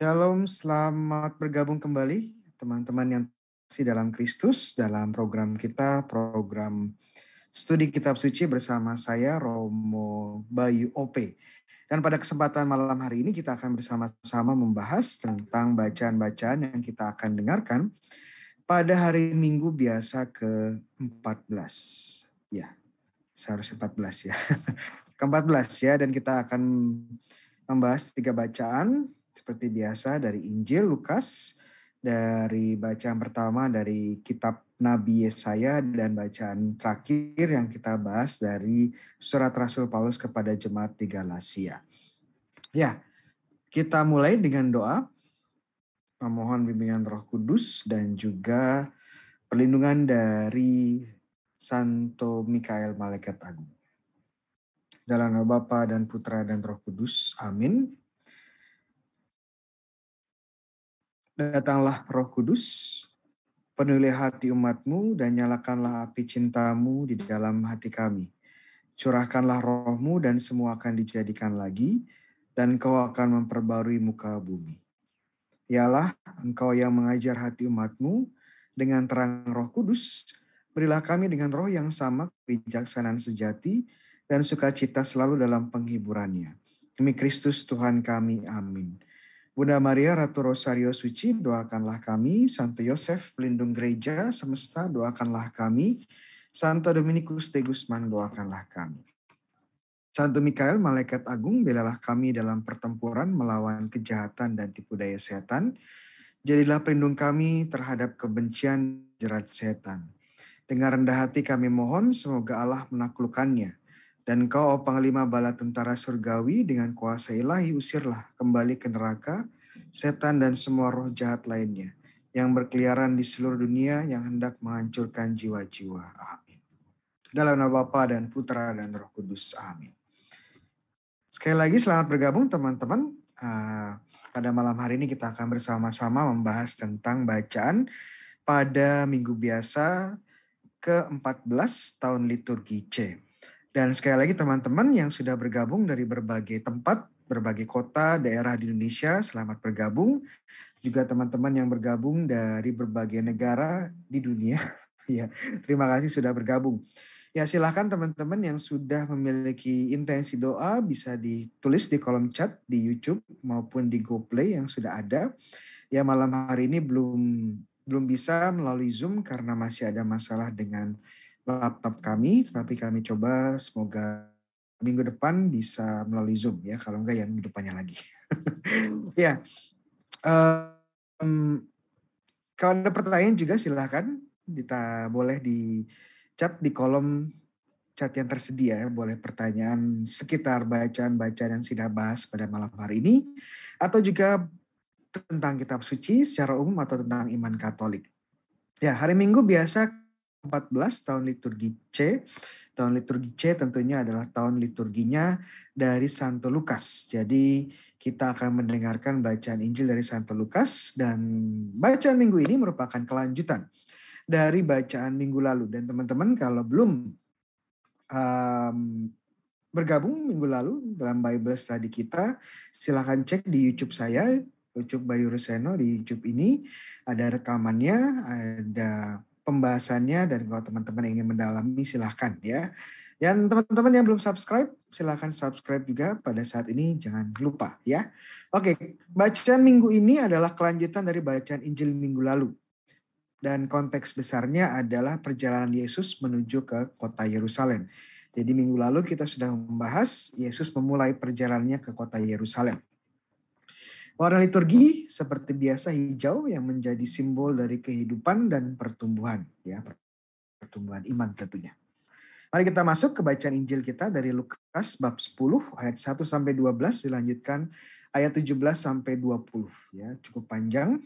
Shalom, selamat bergabung kembali teman-teman yang masih dalam Kristus dalam program kita, program studi kitab suci bersama saya Romo Bayu OP. Dan pada kesempatan malam hari ini kita akan bersama-sama membahas tentang bacaan-bacaan yang kita akan dengarkan pada hari Minggu biasa ke-14. Ya, seharusnya 14 ya. ke-14 ya dan kita akan membahas tiga bacaan seperti biasa dari Injil Lukas, dari bacaan pertama dari kitab Nabi Yesaya dan bacaan terakhir yang kita bahas dari surat Rasul Paulus kepada jemaat di Galasia. Ya, kita mulai dengan doa memohon bimbingan Roh Kudus dan juga perlindungan dari Santo Mikael Malaikat Agung. Dalam nama Bapa dan Putra dan Roh Kudus. Amin. Datanglah roh kudus, penuhilah hati umatmu, dan nyalakanlah api cintamu di dalam hati kami. Curahkanlah rohmu dan semua akan dijadikan lagi, dan kau akan memperbarui muka bumi. Ialah engkau yang mengajar hati umatmu dengan terang roh kudus, berilah kami dengan roh yang sama kebijaksanaan sejati, dan sukacita selalu dalam penghiburannya. Demi Kristus Tuhan kami, amin. Bunda Maria Ratu Rosario Suci, doakanlah kami. Santo Yosef, pelindung gereja semesta, doakanlah kami. Santo Dominikus de Guzman, doakanlah kami. Santo Mikael, Malaikat Agung, belalah kami dalam pertempuran melawan kejahatan dan tipu daya setan. Jadilah pelindung kami terhadap kebencian jerat setan. Dengan rendah hati kami mohon, semoga Allah menaklukkannya. Dan kau, o panglima bala tentara surgawi, dengan kuasa ilahi usirlah kembali ke neraka, setan dan semua roh jahat lainnya yang berkeliaran di seluruh dunia yang hendak menghancurkan jiwa-jiwa. Amin. Dalam nama Bapa dan Putra dan Roh Kudus. Amin. Sekali lagi selamat bergabung teman-teman. Ah, pada malam hari ini kita akan bersama-sama membahas tentang bacaan pada minggu biasa ke-14 tahun liturgi C. Dan sekali lagi teman-teman yang sudah bergabung dari berbagai tempat, berbagai kota, daerah di Indonesia, selamat bergabung. Juga teman-teman yang bergabung dari berbagai negara di dunia. ya, terima kasih sudah bergabung. Ya silahkan teman-teman yang sudah memiliki intensi doa bisa ditulis di kolom chat di YouTube maupun di GoPlay yang sudah ada. Ya malam hari ini belum belum bisa melalui Zoom karena masih ada masalah dengan laptop kami, tapi kami coba semoga minggu depan bisa melalui Zoom ya, kalau enggak ya minggu depannya lagi. ya, um, kalau ada pertanyaan juga silahkan, kita boleh di chat di kolom chat yang tersedia, ya, boleh pertanyaan sekitar bacaan-bacaan yang sudah bahas pada malam hari ini, atau juga tentang kitab suci secara umum atau tentang iman Katolik. Ya, hari Minggu biasa 14 tahun liturgi C. Tahun liturgi C tentunya adalah tahun liturginya dari Santo Lukas. Jadi kita akan mendengarkan bacaan Injil dari Santo Lukas dan bacaan minggu ini merupakan kelanjutan dari bacaan minggu lalu. Dan teman-teman kalau belum um, bergabung minggu lalu dalam Bible Study kita, silahkan cek di YouTube saya, YouTube Bayu Reseno di YouTube ini ada rekamannya, ada pembahasannya dan kalau teman-teman ingin mendalami silahkan ya. Dan teman-teman yang belum subscribe silahkan subscribe juga pada saat ini jangan lupa ya. Oke, bacaan minggu ini adalah kelanjutan dari bacaan Injil minggu lalu. Dan konteks besarnya adalah perjalanan Yesus menuju ke kota Yerusalem. Jadi minggu lalu kita sudah membahas Yesus memulai perjalanannya ke kota Yerusalem. Warna liturgi seperti biasa hijau yang menjadi simbol dari kehidupan dan pertumbuhan ya pertumbuhan iman tentunya. Mari kita masuk ke bacaan Injil kita dari Lukas bab 10 ayat 1 sampai 12 dilanjutkan ayat 17 sampai 20 ya cukup panjang.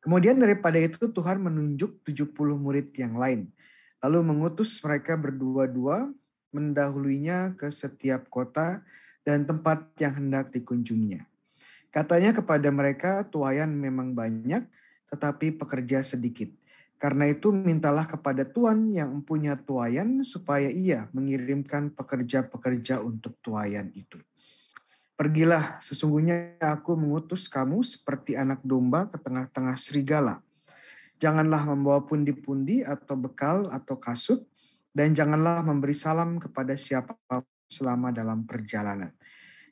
Kemudian daripada itu Tuhan menunjuk 70 murid yang lain lalu mengutus mereka berdua-dua mendahulunya ke setiap kota dan tempat yang hendak dikunjunginya Katanya kepada mereka, tuayan memang banyak, tetapi pekerja sedikit. Karena itu mintalah kepada Tuhan yang punya tuayan supaya ia mengirimkan pekerja-pekerja untuk tuayan itu. Pergilah, sesungguhnya aku mengutus kamu seperti anak domba ke tengah-tengah serigala. Janganlah membawa pundi-pundi atau bekal atau kasut, dan janganlah memberi salam kepada siapa selama dalam perjalanan.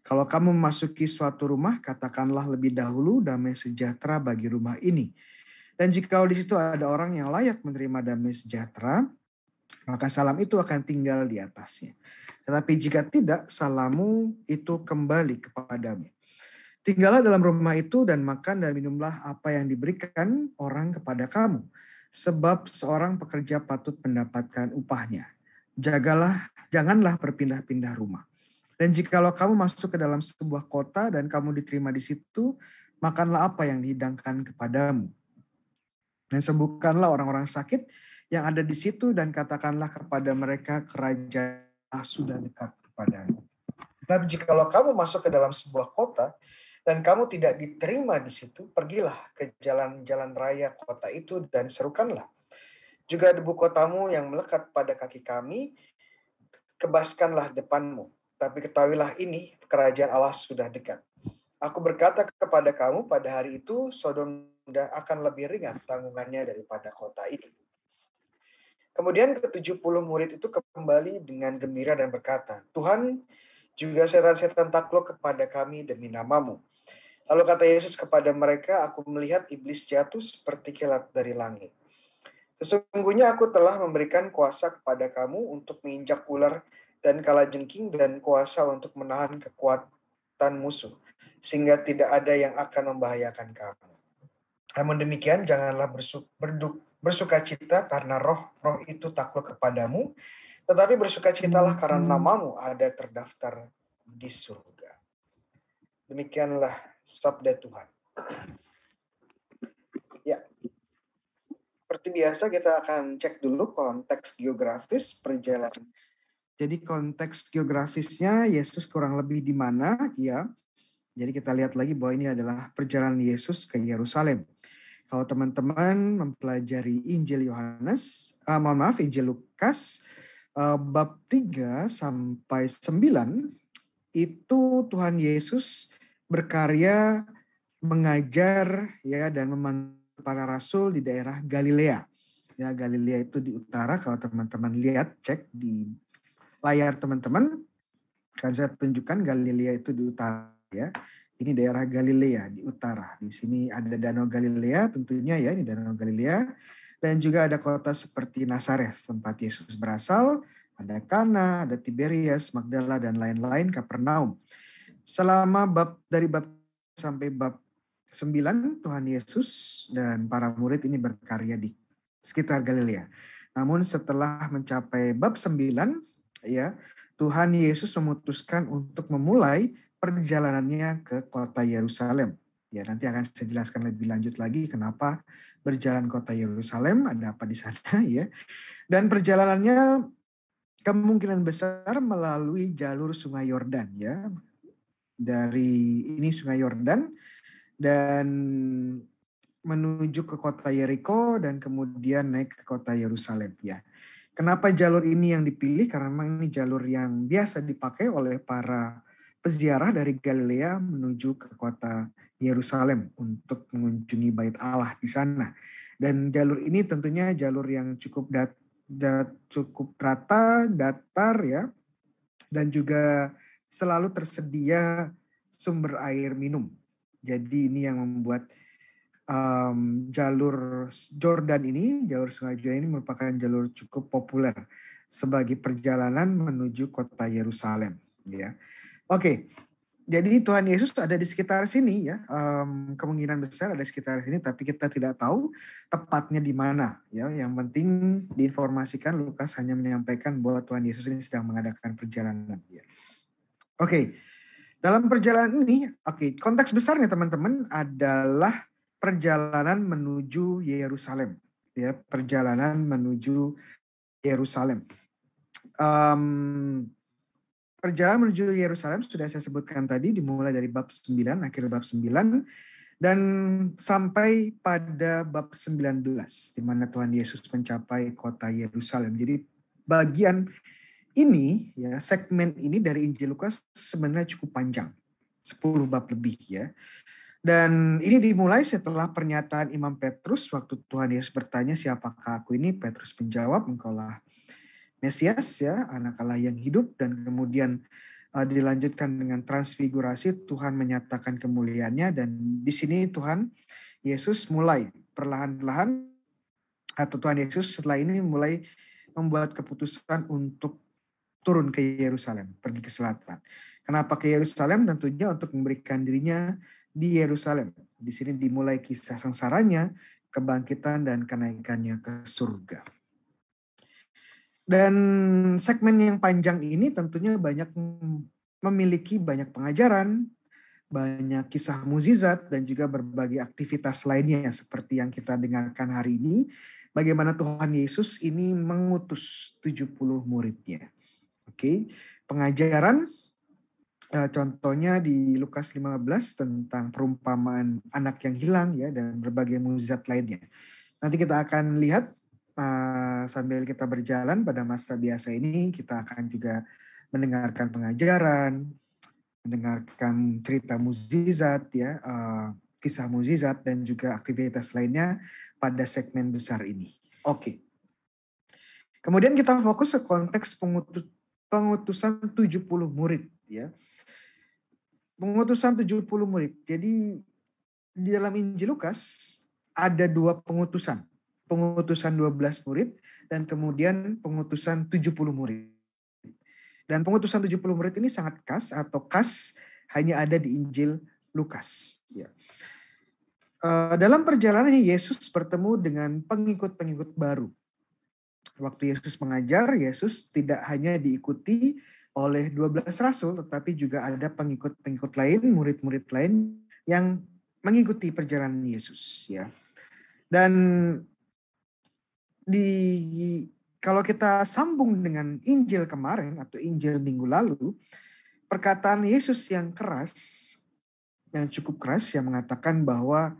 Kalau kamu memasuki suatu rumah, katakanlah lebih dahulu damai sejahtera bagi rumah ini. Dan jika di situ ada orang yang layak menerima damai sejahtera, maka salam itu akan tinggal di atasnya. Tetapi jika tidak, salammu itu kembali kepadamu. Tinggallah dalam rumah itu dan makan dan minumlah apa yang diberikan orang kepada kamu. Sebab seorang pekerja patut mendapatkan upahnya. Jagalah, janganlah berpindah-pindah rumah. Dan jikalau kamu masuk ke dalam sebuah kota dan kamu diterima di situ, makanlah apa yang dihidangkan kepadamu. Dan sembuhkanlah orang-orang sakit yang ada di situ dan katakanlah kepada mereka kerajaan sudah dekat kepadamu. Tapi jikalau kamu masuk ke dalam sebuah kota dan kamu tidak diterima di situ, pergilah ke jalan-jalan raya kota itu dan serukanlah. Juga debu kotamu yang melekat pada kaki kami, kebaskanlah depanmu tapi ketahuilah ini, kerajaan Allah sudah dekat. Aku berkata kepada kamu pada hari itu, Sodom dan akan lebih ringan tanggungannya daripada kota ini. Kemudian ke-70 murid itu kembali dengan gembira dan berkata, Tuhan juga setan-setan takluk kepada kami demi namamu. Lalu kata Yesus kepada mereka, aku melihat iblis jatuh seperti kilat dari langit. Sesungguhnya aku telah memberikan kuasa kepada kamu untuk menginjak ular dan kalajengking dan kuasa untuk menahan kekuatan musuh, sehingga tidak ada yang akan membahayakan kamu. Namun demikian, janganlah bersuka cita karena roh roh itu takluk kepadamu, tetapi bersukacitalah karena hmm. namamu ada terdaftar di surga. Demikianlah sabda Tuhan. Ya, seperti biasa kita akan cek dulu konteks geografis perjalanan jadi konteks geografisnya Yesus kurang lebih di mana ya. Jadi kita lihat lagi bahwa ini adalah perjalanan Yesus ke Yerusalem. Kalau teman-teman mempelajari Injil Yohanes, uh, mohon maaf Injil Lukas uh, bab 3 sampai 9 itu Tuhan Yesus berkarya mengajar ya dan memanggil para rasul di daerah Galilea. Ya Galilea itu di utara kalau teman-teman lihat cek di layar teman-teman akan saya tunjukkan Galilea itu di utara ya. Ini daerah Galilea di utara. Di sini ada Danau Galilea tentunya ya, ini Danau Galilea dan juga ada kota seperti Nazareth tempat Yesus berasal, ada Kana, ada Tiberias, Magdala dan lain-lain Kapernaum. Selama bab dari bab sampai bab 9 Tuhan Yesus dan para murid ini berkarya di sekitar Galilea. Namun setelah mencapai bab 9 ya Tuhan Yesus memutuskan untuk memulai perjalanannya ke kota Yerusalem. Ya, nanti akan saya jelaskan lebih lanjut lagi kenapa berjalan kota Yerusalem, ada apa di sana ya. Dan perjalanannya kemungkinan besar melalui jalur Sungai Yordan ya. Dari ini Sungai Yordan dan menuju ke kota Yeriko dan kemudian naik ke kota Yerusalem ya. Kenapa jalur ini yang dipilih? Karena memang ini jalur yang biasa dipakai oleh para peziarah dari Galilea menuju ke kota Yerusalem untuk mengunjungi bait Allah di sana. Dan jalur ini tentunya jalur yang cukup dat, dat cukup rata, datar ya, dan juga selalu tersedia sumber air minum. Jadi ini yang membuat um, jalur Jordan ini, jalur Sungai Jordan ini merupakan jalur cukup populer sebagai perjalanan menuju kota Yerusalem. Ya, oke. Okay. Jadi Tuhan Yesus ada di sekitar sini ya, um, kemungkinan besar ada di sekitar sini, tapi kita tidak tahu tepatnya di mana. Ya, yang penting diinformasikan Lukas hanya menyampaikan bahwa Tuhan Yesus ini sedang mengadakan perjalanan. Ya. Oke, okay. dalam perjalanan ini, oke okay, konteks besarnya teman-teman adalah perjalanan menuju Yerusalem ya perjalanan menuju Yerusalem um, perjalanan menuju Yerusalem sudah saya sebutkan tadi dimulai dari bab 9 akhir bab 9 dan sampai pada bab 19 di mana Tuhan Yesus mencapai kota Yerusalem. Jadi bagian ini ya segmen ini dari Injil Lukas sebenarnya cukup panjang. 10 bab lebih ya. Dan ini dimulai setelah pernyataan Imam Petrus waktu Tuhan Yesus bertanya siapakah aku ini? Petrus menjawab engkaulah Mesias ya, anak Allah yang hidup dan kemudian uh, dilanjutkan dengan transfigurasi Tuhan menyatakan kemuliaannya dan di sini Tuhan Yesus mulai perlahan-lahan atau Tuhan Yesus setelah ini mulai membuat keputusan untuk turun ke Yerusalem, pergi ke selatan. Kenapa ke Yerusalem? Tentunya untuk memberikan dirinya di Yerusalem. Di sini dimulai kisah sengsaranya, kebangkitan dan kenaikannya ke surga. Dan segmen yang panjang ini tentunya banyak memiliki banyak pengajaran, banyak kisah muzizat dan juga berbagai aktivitas lainnya seperti yang kita dengarkan hari ini. Bagaimana Tuhan Yesus ini mengutus 70 muridnya. Oke, pengajaran Eh, contohnya di Lukas 15 tentang perumpamaan anak yang hilang ya dan berbagai mukjizat lainnya. Nanti kita akan lihat eh, sambil kita berjalan pada masa biasa ini kita akan juga mendengarkan pengajaran, mendengarkan cerita mukjizat ya, eh, kisah mukjizat dan juga aktivitas lainnya pada segmen besar ini. Oke. Kemudian kita fokus ke konteks pengutusan 70 murid ya. Pengutusan 70 murid. Jadi di dalam Injil Lukas ada dua pengutusan. Pengutusan 12 murid dan kemudian pengutusan 70 murid. Dan pengutusan 70 murid ini sangat khas atau khas hanya ada di Injil Lukas. Ya. Dalam perjalanannya Yesus bertemu dengan pengikut-pengikut baru. Waktu Yesus mengajar, Yesus tidak hanya diikuti oleh 12 rasul, tetapi juga ada pengikut-pengikut lain, murid-murid lain yang mengikuti perjalanan Yesus ya. Dan di kalau kita sambung dengan Injil kemarin atau Injil minggu lalu, perkataan Yesus yang keras yang cukup keras yang mengatakan bahwa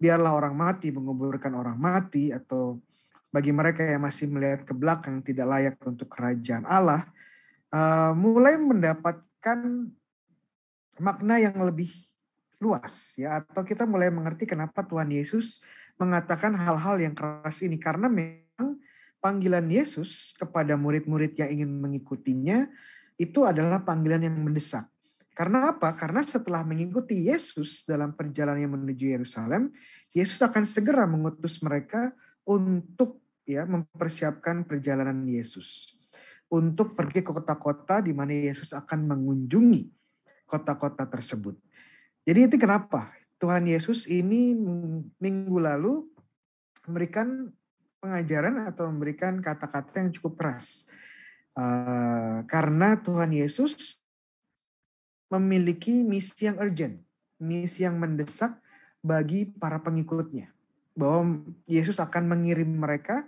biarlah orang mati menguburkan orang mati atau bagi mereka yang masih melihat ke belakang tidak layak untuk kerajaan Allah Eh, mulai mendapatkan makna yang lebih luas ya atau kita mulai mengerti kenapa Tuhan Yesus mengatakan hal-hal yang keras ini karena memang panggilan Yesus kepada murid-murid yang ingin mengikutinya itu adalah panggilan yang mendesak. Karena apa? Karena setelah mengikuti Yesus dalam perjalanan menuju Yerusalem, Yesus akan segera mengutus mereka untuk ya mempersiapkan perjalanan Yesus untuk pergi ke kota-kota di mana Yesus akan mengunjungi kota-kota tersebut. Jadi itu kenapa Tuhan Yesus ini minggu lalu memberikan pengajaran atau memberikan kata-kata yang cukup keras. Uh, karena Tuhan Yesus memiliki misi yang urgent, misi yang mendesak bagi para pengikutnya. Bahwa Yesus akan mengirim mereka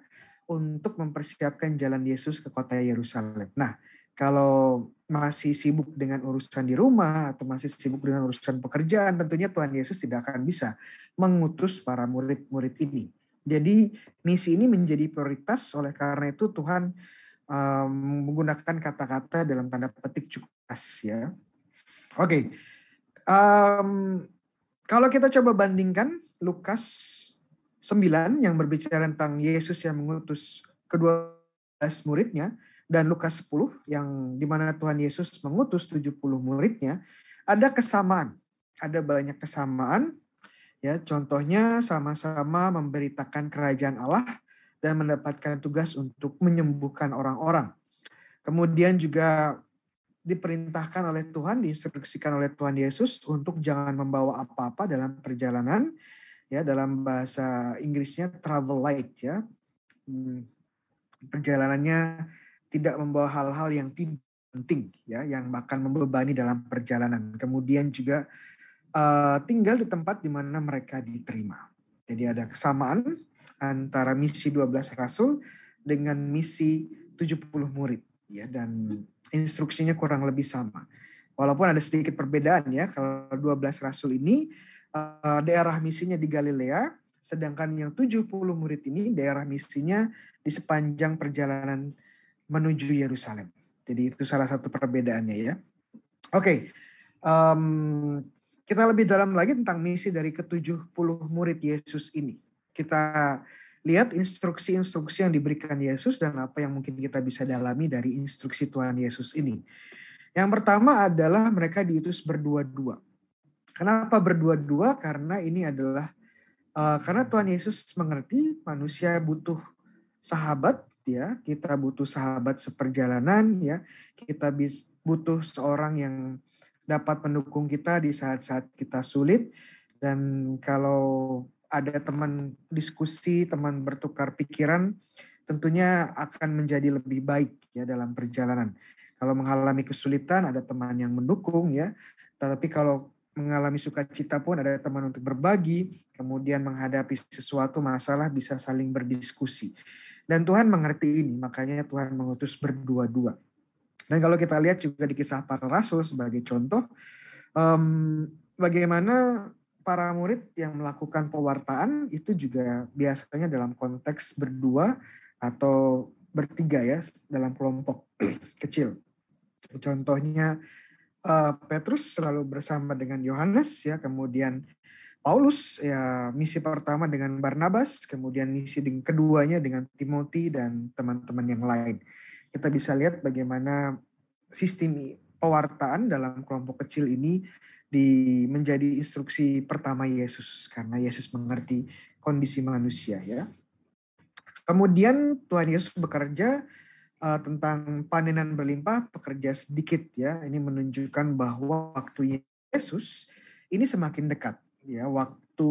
untuk mempersiapkan jalan Yesus ke kota Yerusalem. Nah, kalau masih sibuk dengan urusan di rumah atau masih sibuk dengan urusan pekerjaan, tentunya Tuhan Yesus tidak akan bisa mengutus para murid-murid ini. Jadi misi ini menjadi prioritas oleh karena itu Tuhan um, menggunakan kata-kata dalam tanda petik cukup pas ya. Oke, okay. um, ehm, kalau kita coba bandingkan Lukas 9 yang berbicara tentang Yesus yang mengutus kedua belas muridnya dan Lukas 10 yang dimana Tuhan Yesus mengutus 70 muridnya ada kesamaan ada banyak kesamaan ya contohnya sama-sama memberitakan kerajaan Allah dan mendapatkan tugas untuk menyembuhkan orang-orang kemudian juga diperintahkan oleh Tuhan diinstruksikan oleh Tuhan Yesus untuk jangan membawa apa-apa dalam perjalanan ya dalam bahasa Inggrisnya travel light ya. Hmm, perjalanannya tidak membawa hal-hal yang tidak penting ya yang bahkan membebani dalam perjalanan. Kemudian juga eh, tinggal di tempat di mana mereka diterima. Jadi ada kesamaan antara misi 12 rasul dengan misi 70 murid ya dan instruksinya kurang lebih sama. Walaupun ada sedikit perbedaan ya kalau 12 rasul ini Eh, daerah misinya di Galilea, sedangkan yang 70 murid ini daerah misinya di sepanjang perjalanan menuju Yerusalem. Jadi itu salah satu perbedaannya ya. Oke, okay. um, kita lebih dalam lagi tentang misi dari ke-70 murid Yesus ini. Kita lihat instruksi-instruksi yang diberikan Yesus dan apa yang mungkin kita bisa dalami dari instruksi Tuhan Yesus ini. Yang pertama adalah mereka diutus berdua-dua. Kenapa berdua-dua? Karena ini adalah uh, karena Tuhan Yesus mengerti manusia butuh sahabat ya, kita butuh sahabat seperjalanan ya, kita butuh seorang yang dapat mendukung kita di saat-saat kita sulit dan kalau ada teman diskusi, teman bertukar pikiran, tentunya akan menjadi lebih baik ya dalam perjalanan. Kalau mengalami kesulitan ada teman yang mendukung ya. Tapi kalau mengalami sukacita pun ada teman untuk berbagi, kemudian menghadapi sesuatu masalah bisa saling berdiskusi. Dan Tuhan mengerti ini, makanya Tuhan mengutus berdua-dua. Dan kalau kita lihat juga di kisah para rasul sebagai contoh, um, bagaimana para murid yang melakukan pewartaan itu juga biasanya dalam konteks berdua atau bertiga ya dalam kelompok kecil. Contohnya Eh, Petrus selalu bersama dengan Yohanes ya, kemudian Paulus ya misi pertama dengan Barnabas, kemudian misi keduanya dengan Timoti dan teman-teman yang lain. Kita bisa lihat bagaimana sistem pewartaan dalam kelompok kecil ini di menjadi instruksi pertama Yesus karena Yesus mengerti kondisi manusia ya. Kemudian Tuhan Yesus bekerja uh, tentang panenan berlimpah, pekerja sedikit ya. Ini menunjukkan bahwa waktunya Yesus ini semakin dekat ya. Waktu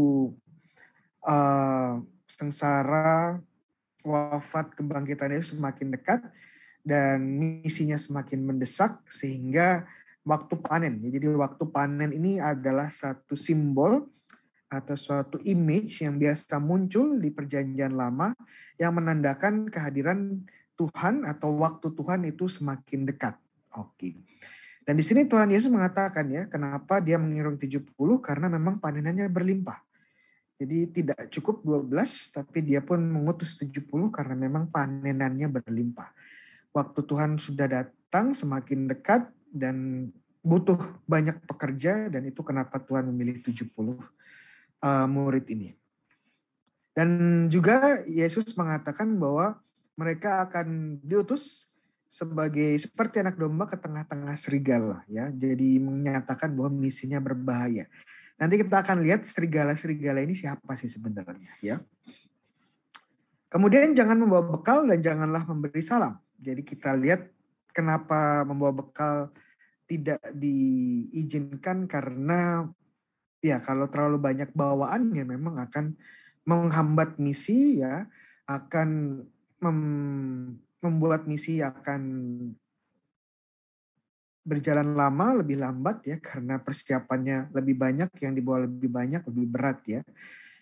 uh, sengsara, wafat, kebangkitan Yesus semakin dekat dan misinya semakin mendesak sehingga waktu panen. Ya. Jadi waktu panen ini adalah satu simbol atau suatu image yang biasa muncul di perjanjian lama yang menandakan kehadiran Tuhan atau waktu Tuhan itu semakin dekat. Oke. Okay. Dan di sini Tuhan Yesus mengatakan ya, kenapa dia mengirung 70 karena memang panenannya berlimpah. Jadi tidak cukup 12 tapi dia pun mengutus 70 karena memang panenannya berlimpah. Waktu Tuhan sudah datang semakin dekat dan butuh banyak pekerja dan itu kenapa Tuhan memilih 70 uh, eh, murid ini. Dan juga Yesus mengatakan bahwa mereka akan diutus sebagai seperti anak domba ke tengah-tengah serigala ya. Jadi menyatakan bahwa misinya berbahaya. Nanti kita akan lihat serigala-serigala ini siapa sih sebenarnya ya. Kemudian jangan membawa bekal dan janganlah memberi salam. Jadi kita lihat kenapa membawa bekal tidak diizinkan karena ya kalau terlalu banyak bawaannya memang akan menghambat misi ya akan mem membuat misi akan berjalan lama, lebih lambat ya, karena persiapannya lebih banyak, yang dibawa lebih banyak, lebih berat ya.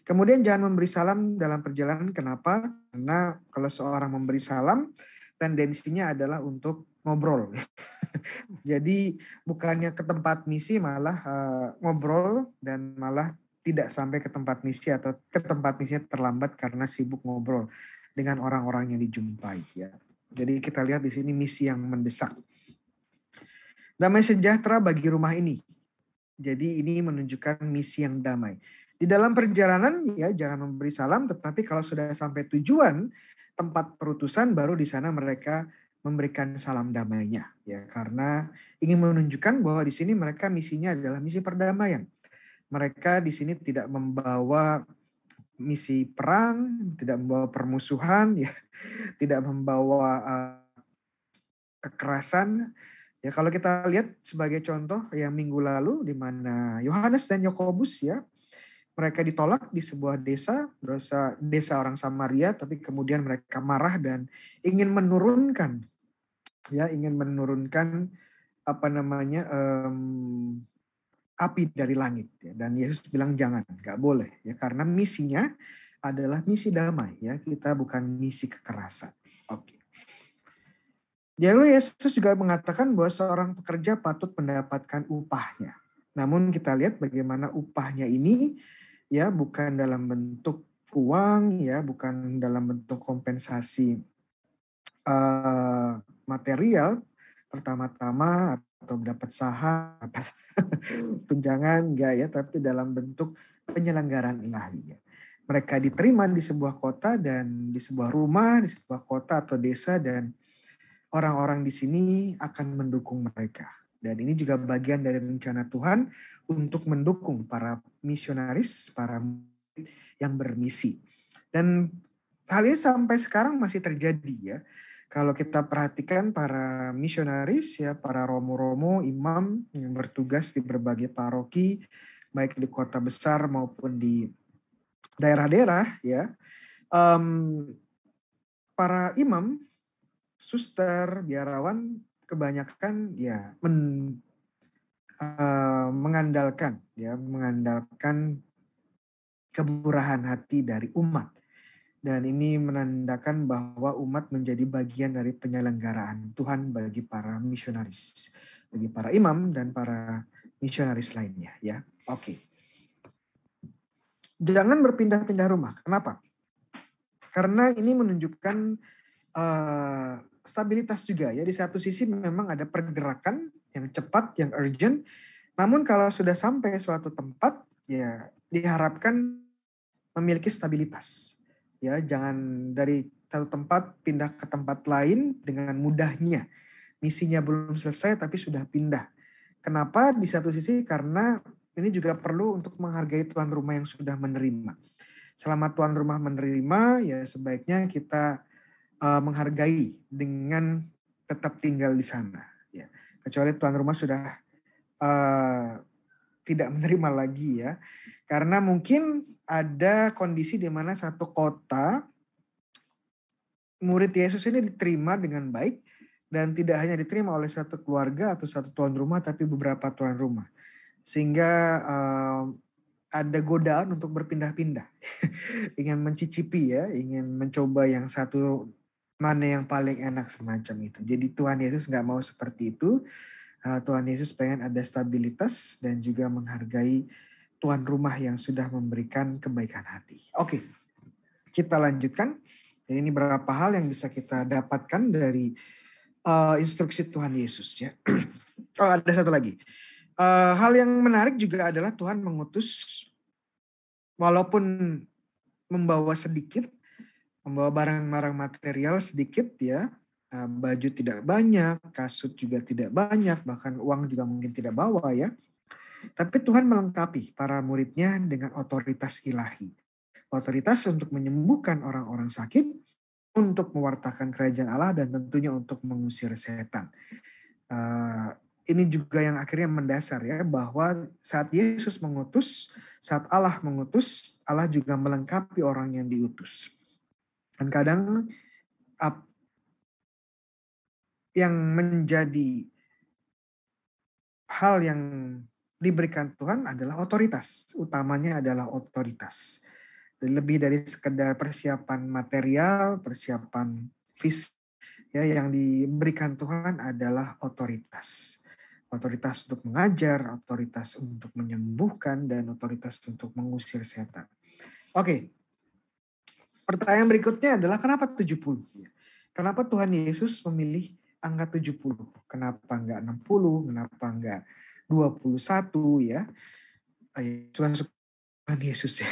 Kemudian jangan memberi salam dalam perjalanan, kenapa? Karena kalau seorang memberi salam, tendensinya adalah untuk ngobrol. Jadi bukannya ke tempat misi malah eh, ngobrol dan malah tidak sampai ke tempat misi atau ke tempat misi terlambat karena sibuk ngobrol dengan orang-orang yang dijumpai ya. Jadi kita lihat di sini misi yang mendesak. Damai sejahtera bagi rumah ini. Jadi ini menunjukkan misi yang damai. Di dalam perjalanan ya jangan memberi salam tetapi kalau sudah sampai tujuan tempat perutusan baru di sana mereka memberikan salam damainya ya karena ingin menunjukkan bahwa di sini mereka misinya adalah misi perdamaian. Mereka di sini tidak membawa misi perang, tidak membawa permusuhan, ya, tidak membawa uh, kekerasan. Ya kalau kita lihat sebagai contoh yang minggu lalu di mana Yohanes dan Yakobus ya mereka ditolak di sebuah desa, desa desa orang Samaria, tapi kemudian mereka marah dan ingin menurunkan ya ingin menurunkan apa namanya um, api dari langit ya. dan Yesus bilang jangan nggak boleh ya karena misinya adalah misi damai ya kita bukan misi kekerasan oke okay. lalu Yesus juga mengatakan bahwa seorang pekerja patut mendapatkan upahnya namun kita lihat bagaimana upahnya ini ya bukan dalam bentuk uang ya bukan dalam bentuk kompensasi uh, material pertama-tama atau dapat saham tunjangan enggak ya, tapi dalam bentuk penyelenggaraan ilahi. Ya. Mereka diterima di sebuah kota dan di sebuah rumah, di sebuah kota atau desa dan orang-orang di sini akan mendukung mereka. Dan ini juga bagian dari rencana Tuhan untuk mendukung para misionaris, para yang bermisi. Dan hal ini sampai sekarang masih terjadi ya kalau kita perhatikan para misionaris ya para romo-romo imam yang bertugas di berbagai paroki baik di kota besar maupun di daerah-daerah ya um, para imam suster biarawan kebanyakan ya men, uh, mengandalkan ya mengandalkan kemurahan hati dari umat dan ini menandakan bahwa umat menjadi bagian dari penyelenggaraan Tuhan bagi para misionaris, bagi para imam dan para misionaris lainnya ya. Oke. Okay. Jangan berpindah-pindah rumah. Kenapa? Karena ini menunjukkan uh, stabilitas juga ya. Di satu sisi memang ada pergerakan yang cepat, yang urgent. Namun kalau sudah sampai suatu tempat ya diharapkan memiliki stabilitas ya jangan dari satu tempat pindah ke tempat lain dengan mudahnya misinya belum selesai tapi sudah pindah kenapa di satu sisi karena ini juga perlu untuk menghargai tuan rumah yang sudah menerima selama tuan rumah menerima ya sebaiknya kita uh, menghargai dengan tetap tinggal di sana ya kecuali tuan rumah sudah uh, tidak menerima lagi ya karena mungkin ada kondisi di mana satu kota murid Yesus ini diterima dengan baik dan tidak hanya diterima oleh satu keluarga atau satu tuan rumah tapi beberapa tuan rumah. Sehingga um, ada godaan untuk berpindah-pindah. ingin mencicipi ya, ingin mencoba yang satu mana yang paling enak semacam itu. Jadi Tuhan Yesus nggak mau seperti itu. Eh, Tuhan Yesus pengen ada stabilitas dan juga menghargai tuan rumah yang sudah memberikan kebaikan hati. Oke, kita lanjutkan. Jadi ini berapa hal yang bisa kita dapatkan dari uh, instruksi Tuhan Yesus. Ya, oh ada satu lagi. Uh, hal yang menarik juga adalah Tuhan mengutus, walaupun membawa sedikit, membawa barang-barang material sedikit ya, eh, baju tidak banyak, kasut juga tidak banyak, bahkan uang juga mungkin tidak bawa ya. Tapi Tuhan melengkapi para muridnya dengan otoritas ilahi. Otoritas untuk menyembuhkan orang-orang sakit, untuk mewartakan kerajaan Allah, dan tentunya untuk mengusir setan. Uh, ini juga yang akhirnya mendasar ya, bahwa saat Yesus mengutus, saat Allah mengutus, Allah juga melengkapi orang yang diutus. Dan kadang yang menjadi hal yang diberikan Tuhan adalah otoritas. Utamanya adalah otoritas. Lebih dari sekedar persiapan material, persiapan fisik, ya yang diberikan Tuhan adalah otoritas. Otoritas untuk mengajar, otoritas untuk menyembuhkan, dan otoritas untuk mengusir setan. Oke, pertanyaan berikutnya adalah kenapa 70? Kenapa Tuhan Yesus memilih angka 70? Kenapa enggak 60? Kenapa enggak 21 ya. Tuhan Tuhan Yesus ya.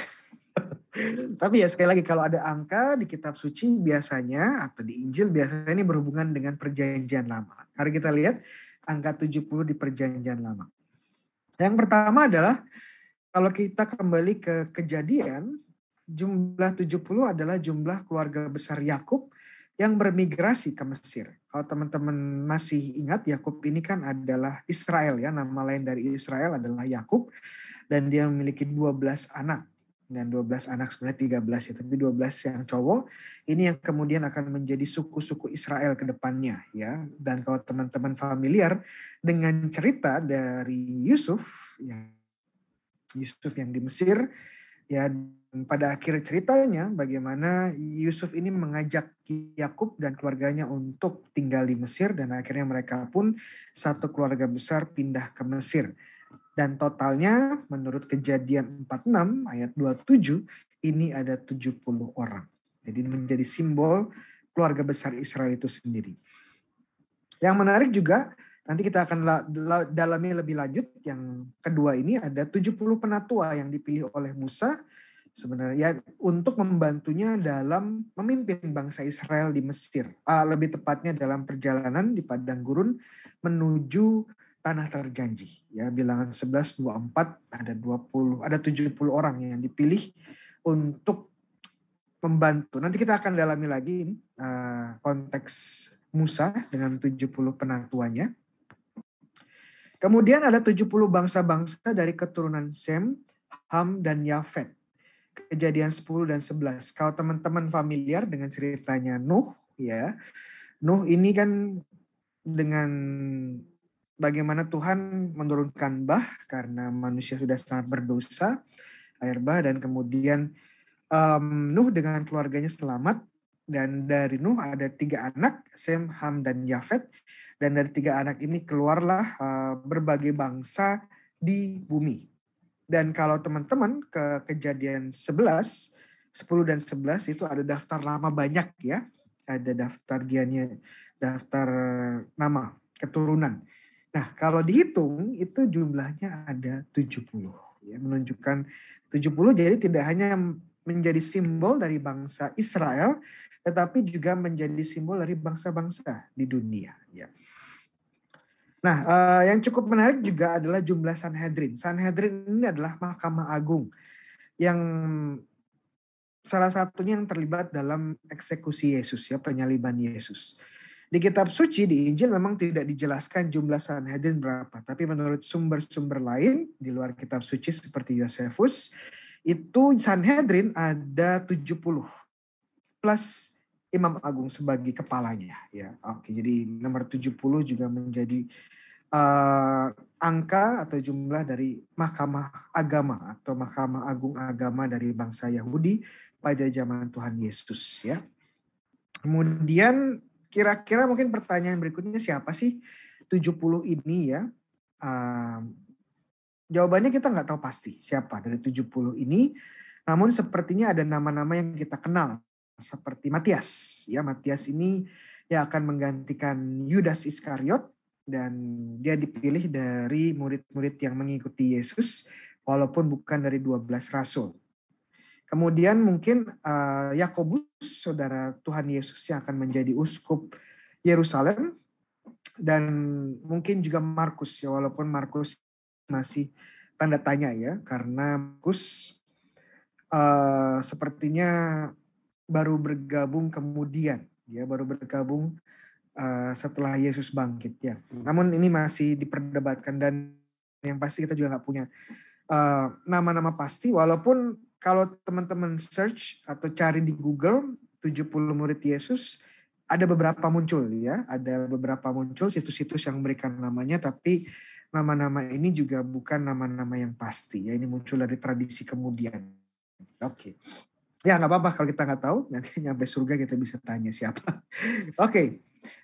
Tapi ya sekali lagi kalau ada angka di kitab suci biasanya atau di Injil biasanya ini berhubungan dengan perjanjian lama. Mari kita lihat angka 70 di perjanjian lama. Yang pertama adalah kalau kita kembali ke kejadian jumlah 70 adalah jumlah keluarga besar Yakub yang bermigrasi ke Mesir kalau teman-teman masih ingat Yakub ini kan adalah Israel ya, nama lain dari Israel adalah Yakub dan dia memiliki 12 anak. Dan 12 anak sebenarnya 13 ya, tapi 12 yang cowok ini yang kemudian akan menjadi suku-suku Israel ke depannya ya. Dan kalau teman-teman familiar dengan cerita dari Yusuf ya Yusuf yang di Mesir ya pada akhir ceritanya bagaimana Yusuf ini mengajak Yakub dan keluarganya untuk tinggal di Mesir dan akhirnya mereka pun satu keluarga besar pindah ke Mesir. Dan totalnya menurut kejadian 46 ayat 27 ini ada 70 orang. Jadi menjadi simbol keluarga besar Israel itu sendiri. Yang menarik juga nanti kita akan dalami lebih lanjut yang kedua ini ada 70 penatua yang dipilih oleh Musa sebenarnya ya untuk membantunya dalam memimpin bangsa Israel di Mesir uh, lebih tepatnya dalam perjalanan di padang gurun menuju tanah terjanji ya bilangan 11 24 ada 20 ada 70 orang yang dipilih untuk membantu nanti kita akan dalami lagi uh, konteks Musa dengan 70 penatuannya kemudian ada 70 bangsa-bangsa dari keturunan Sem Ham dan Yafet kejadian 10 dan 11. Kalau teman-teman familiar dengan ceritanya Nuh ya. Nuh ini kan dengan bagaimana Tuhan menurunkan bah karena manusia sudah sangat berdosa air bah dan kemudian um, Nuh dengan keluarganya selamat dan dari Nuh ada tiga anak Sem, Ham dan Yafet dan dari tiga anak ini keluarlah eh, berbagai bangsa di bumi dan kalau teman-teman ke kejadian 11, 10 dan 11 itu ada daftar lama banyak ya. Ada daftar dianya, daftar nama, keturunan. Nah, kalau dihitung itu jumlahnya ada 70. Ya, menunjukkan 70 jadi tidak hanya menjadi simbol dari bangsa Israel, tetapi juga menjadi simbol dari bangsa-bangsa di dunia. Ya. Nah, uh, yang cukup menarik juga adalah jumlah Sanhedrin. Sanhedrin ini adalah Mahkamah Agung yang salah satunya yang terlibat dalam eksekusi Yesus ya, penyaliban Yesus. Di kitab suci di Injil memang tidak dijelaskan jumlah Sanhedrin berapa, tapi menurut sumber-sumber lain di luar kitab suci seperti Yosefus, itu Sanhedrin ada 70 plus Imam Agung sebagai kepalanya ya. Oke, jadi nomor 70 juga menjadi uh, angka atau jumlah dari Mahkamah Agama atau Mahkamah Agung Agama dari bangsa Yahudi pada zaman Tuhan Yesus ya. Kemudian kira-kira mungkin pertanyaan berikutnya siapa sih 70 ini ya? Uh, jawabannya kita nggak tahu pasti siapa dari 70 ini. Namun sepertinya ada nama-nama yang kita kenal seperti Matias. Ya, Matias ini yang akan menggantikan Yudas Iskariot dan dia dipilih dari murid-murid yang mengikuti Yesus walaupun bukan dari 12 rasul. Kemudian mungkin eh, Yakobus saudara Tuhan Yesus yang akan menjadi uskup Yerusalem dan mungkin juga Markus ya walaupun Markus masih tanda tanya ya karena Markus uh, sepertinya baru bergabung kemudian, ya baru bergabung uh, setelah Yesus bangkit ya. Hmm. Namun ini masih diperdebatkan dan yang pasti kita juga nggak punya eh, nama-nama uh, pasti. Walaupun kalau teman-teman search atau cari di Google 70 murid Yesus ada beberapa muncul ya, ada beberapa muncul situs-situs yang memberikan namanya tapi nama-nama ini juga bukan nama-nama yang pasti ya ini muncul dari tradisi kemudian. Oke. Okay. Ya nggak apa-apa kalau kita nggak tahu nanti nyampe surga kita bisa tanya siapa. Oke, okay.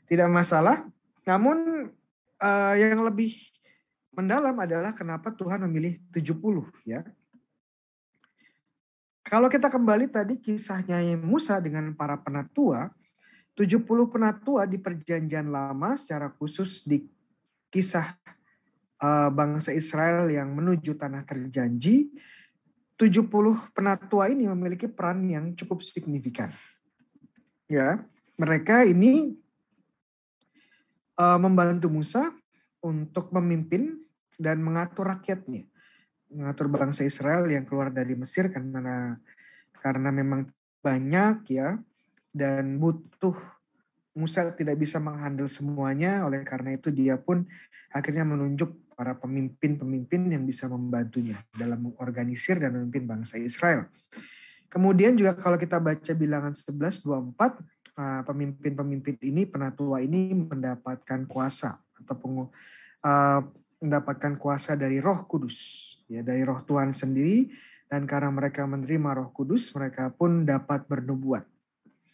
tidak masalah. Namun uh, yang lebih mendalam adalah kenapa Tuhan memilih 70 ya. Kalau kita kembali tadi kisahnya Musa dengan para penatua, 70 penatua di perjanjian lama secara khusus di kisah uh, bangsa Israel yang menuju tanah terjanji 70 penatua ini memiliki peran yang cukup signifikan. Ya, mereka ini uh, membantu Musa untuk memimpin dan mengatur rakyatnya, mengatur bangsa Israel yang keluar dari Mesir karena karena memang banyak ya dan butuh Musa tidak bisa menghandle semuanya oleh karena itu dia pun akhirnya menunjuk para pemimpin-pemimpin yang bisa membantunya dalam mengorganisir dan memimpin bangsa Israel. Kemudian juga kalau kita baca bilangan 11.24, ah, pemimpin-pemimpin ini penatua ini mendapatkan kuasa atau pengu, uh, mendapatkan kuasa dari Roh Kudus ya dari Roh Tuhan sendiri dan karena mereka menerima Roh Kudus mereka pun dapat bernubuat.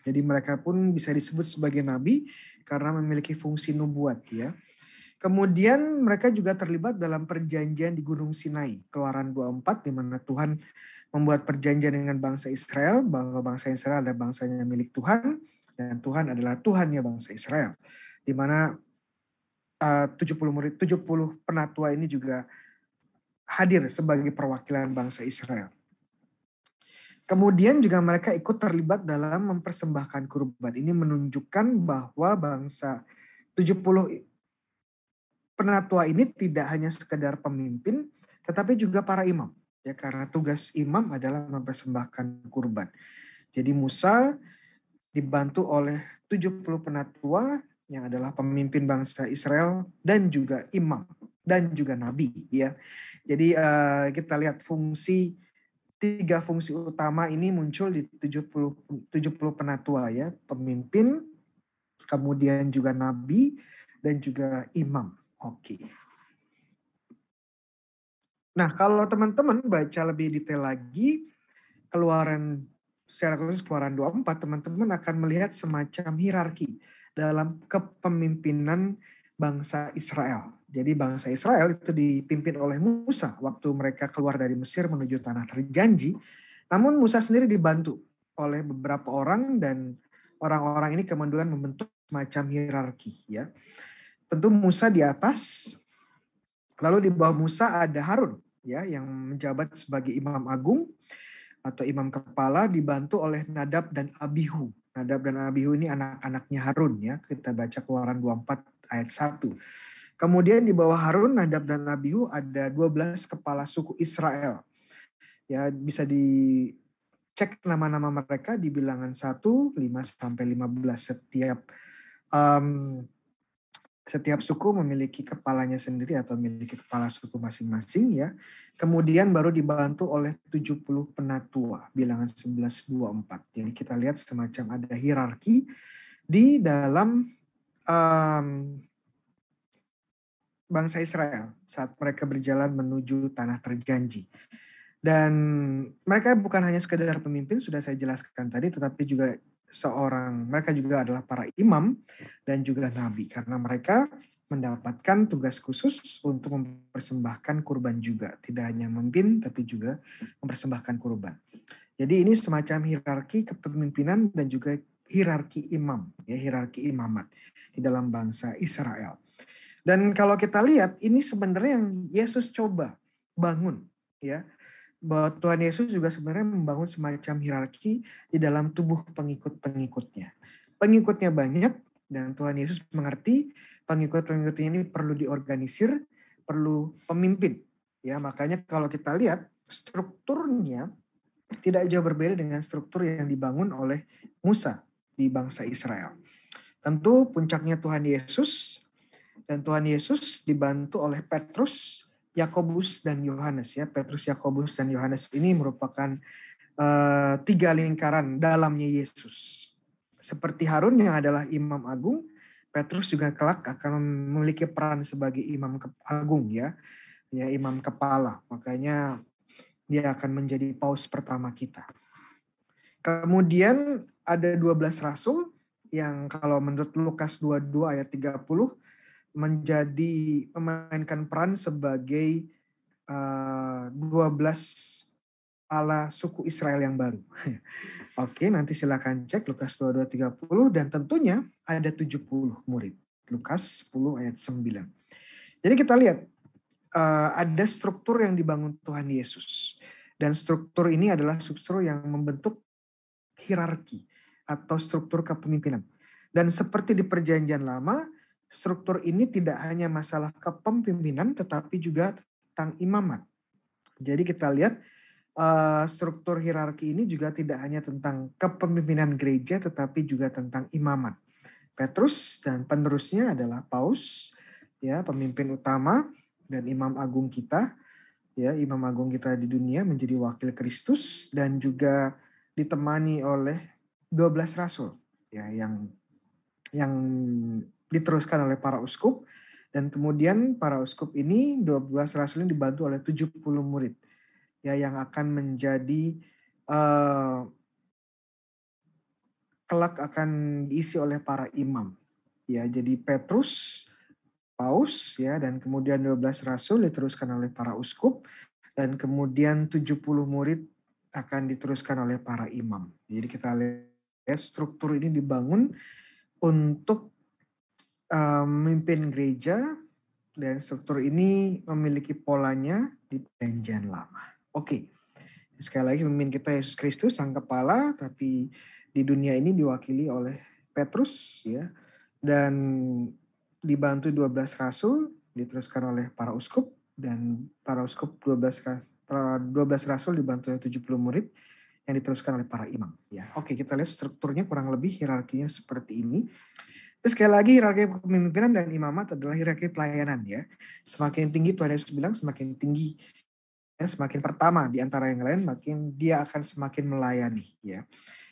Jadi mereka pun bisa disebut sebagai nabi karena memiliki fungsi nubuat ya. Kemudian mereka juga terlibat dalam perjanjian di Gunung Sinai, Keluaran 24 di mana Tuhan membuat perjanjian dengan bangsa Israel bahwa bangsa Israel adalah bangsanya milik Tuhan dan Tuhan adalah Tuhannya bangsa Israel. Di mana eh, uh, 70 murid 70 penatua ini juga hadir sebagai perwakilan bangsa Israel. Kemudian juga mereka ikut terlibat dalam mempersembahkan kurban. Ini menunjukkan bahwa bangsa 70 penatua ini tidak hanya sekedar pemimpin, tetapi juga para imam. Ya, karena tugas imam adalah mempersembahkan kurban. Jadi Musa dibantu oleh 70 penatua yang adalah pemimpin bangsa Israel dan juga imam dan juga nabi ya. Jadi eh, kita lihat fungsi tiga fungsi utama ini muncul di 70 70 penatua ya, pemimpin, kemudian juga nabi dan juga imam. Oke, Nah, kalau teman-teman baca lebih detail lagi, keluaran secara khusus keluaran 24, teman-teman akan melihat semacam hierarki dalam kepemimpinan bangsa Israel. Jadi bangsa Israel itu dipimpin oleh Musa waktu mereka keluar dari Mesir menuju tanah terjanji. Namun Musa sendiri dibantu oleh beberapa orang dan orang-orang ini kemudian membentuk semacam hierarki ya tentu Musa di atas, lalu di bawah Musa ada Harun ya yang menjabat sebagai imam agung atau imam kepala dibantu oleh Nadab dan Abihu. Nadab dan Abihu ini anak-anaknya Harun ya. Kita baca Keluaran 24 ayat 1. Kemudian di bawah Harun, Nadab dan Abihu ada 12 kepala suku Israel. Ya, bisa dicek nama-nama mereka di bilangan 1 5 sampai 15 setiap um, setiap suku memiliki kepalanya sendiri atau memiliki kepala suku masing-masing ya. Kemudian baru dibantu oleh 70 penatua bilangan 1124. Jadi kita lihat semacam ada hierarki di dalam um, bangsa Israel saat mereka berjalan menuju tanah terjanji. Dan mereka bukan hanya sekedar pemimpin, sudah saya jelaskan tadi, tetapi juga seorang mereka juga adalah para imam dan juga nabi karena mereka mendapatkan tugas khusus untuk mempersembahkan kurban juga tidak hanya memimpin tapi juga mempersembahkan kurban jadi ini semacam hierarki kepemimpinan dan juga hierarki imam ya hierarki imamat di dalam bangsa Israel dan kalau kita lihat ini sebenarnya yang Yesus coba bangun ya bahwa Tuhan Yesus juga sebenarnya membangun semacam hierarki di dalam tubuh pengikut-pengikutnya. Pengikutnya banyak dan Tuhan Yesus mengerti pengikut-pengikutnya ini perlu diorganisir, perlu pemimpin. Ya, makanya kalau kita lihat strukturnya tidak jauh berbeda dengan struktur yang dibangun oleh Musa di bangsa Israel. Tentu puncaknya Tuhan Yesus dan Tuhan Yesus dibantu oleh Petrus Yakobus dan Yohanes ya Petrus Yakobus dan Yohanes ini merupakan uh, tiga lingkaran dalamnya Yesus seperti Harun yang adalah imam agung Petrus juga kelak akan memiliki peran sebagai imam agung ya ya imam kepala makanya dia akan menjadi paus pertama kita kemudian ada 12 rasul yang kalau menurut Lukas 22 ayat 30 menjadi memainkan peran sebagai uh, 12 ala suku Israel yang baru. Oke, nanti silakan cek Lukas 22:30 dan tentunya ada 70 murid. Lukas 10 ayat 9. Jadi kita lihat uh, ada struktur yang dibangun Tuhan Yesus. Dan struktur ini adalah struktur yang membentuk hierarki atau struktur kepemimpinan. Dan seperti di perjanjian lama, struktur ini tidak hanya masalah kepemimpinan tetapi juga tentang imamat. Jadi kita lihat eh, struktur hierarki ini juga tidak hanya tentang kepemimpinan gereja tetapi juga tentang imamat. Petrus dan penerusnya adalah Paus, ya pemimpin utama dan imam agung kita, ya imam agung kita di dunia menjadi wakil Kristus dan juga ditemani oleh 12 rasul ya yang yang diteruskan oleh para uskup dan kemudian para uskup ini 12 rasul ini dibantu oleh 70 murid ya yang akan menjadi uh, kelak akan diisi oleh para imam ya jadi Petrus Paus ya dan kemudian 12 rasul diteruskan oleh para uskup dan kemudian 70 murid akan diteruskan oleh para imam. Jadi kita lihat struktur ini dibangun untuk memimpin gereja dan struktur ini memiliki polanya di perjanjian lama. Oke, sekali lagi pemimpin kita Yesus Kristus sang kepala, tapi di dunia ini diwakili oleh Petrus ya dan dibantu 12 rasul diteruskan oleh para uskup dan para uskup 12 12 rasul dibantu oleh 70 murid yang diteruskan oleh para imam ya. Oke, kita lihat strukturnya kurang lebih hierarkinya seperti ini. Tapi sekali lagi hierarki kepemimpinan dan imamat adalah hierarki pelayanan ya. Semakin tinggi Tuhan Yesus bilang semakin tinggi ya, semakin pertama di antara yang lain makin dia akan semakin melayani ya.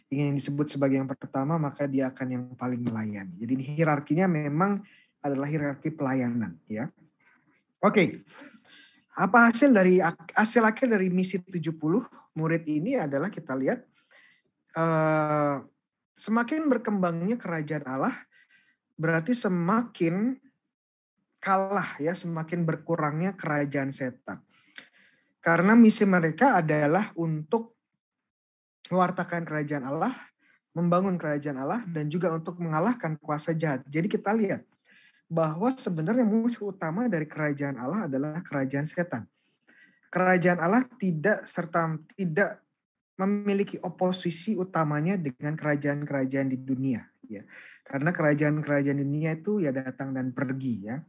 Ingin disebut sebagai yang pertama maka dia akan yang paling melayani. Jadi hierarkinya memang adalah hierarki pelayanan ya. Oke. Okay. Apa hasil dari hasil akhir dari misi 70 murid ini adalah kita lihat uh, semakin berkembangnya kerajaan Allah berarti semakin kalah ya, semakin berkurangnya kerajaan setan. Karena misi mereka adalah untuk mewartakan kerajaan Allah, membangun kerajaan Allah, dan juga untuk mengalahkan kuasa jahat. Jadi kita lihat bahwa sebenarnya musuh utama dari kerajaan Allah adalah kerajaan setan. Kerajaan Allah tidak serta tidak memiliki oposisi utamanya dengan kerajaan-kerajaan di dunia. Ya karena kerajaan-kerajaan dunia itu ya datang dan pergi ya.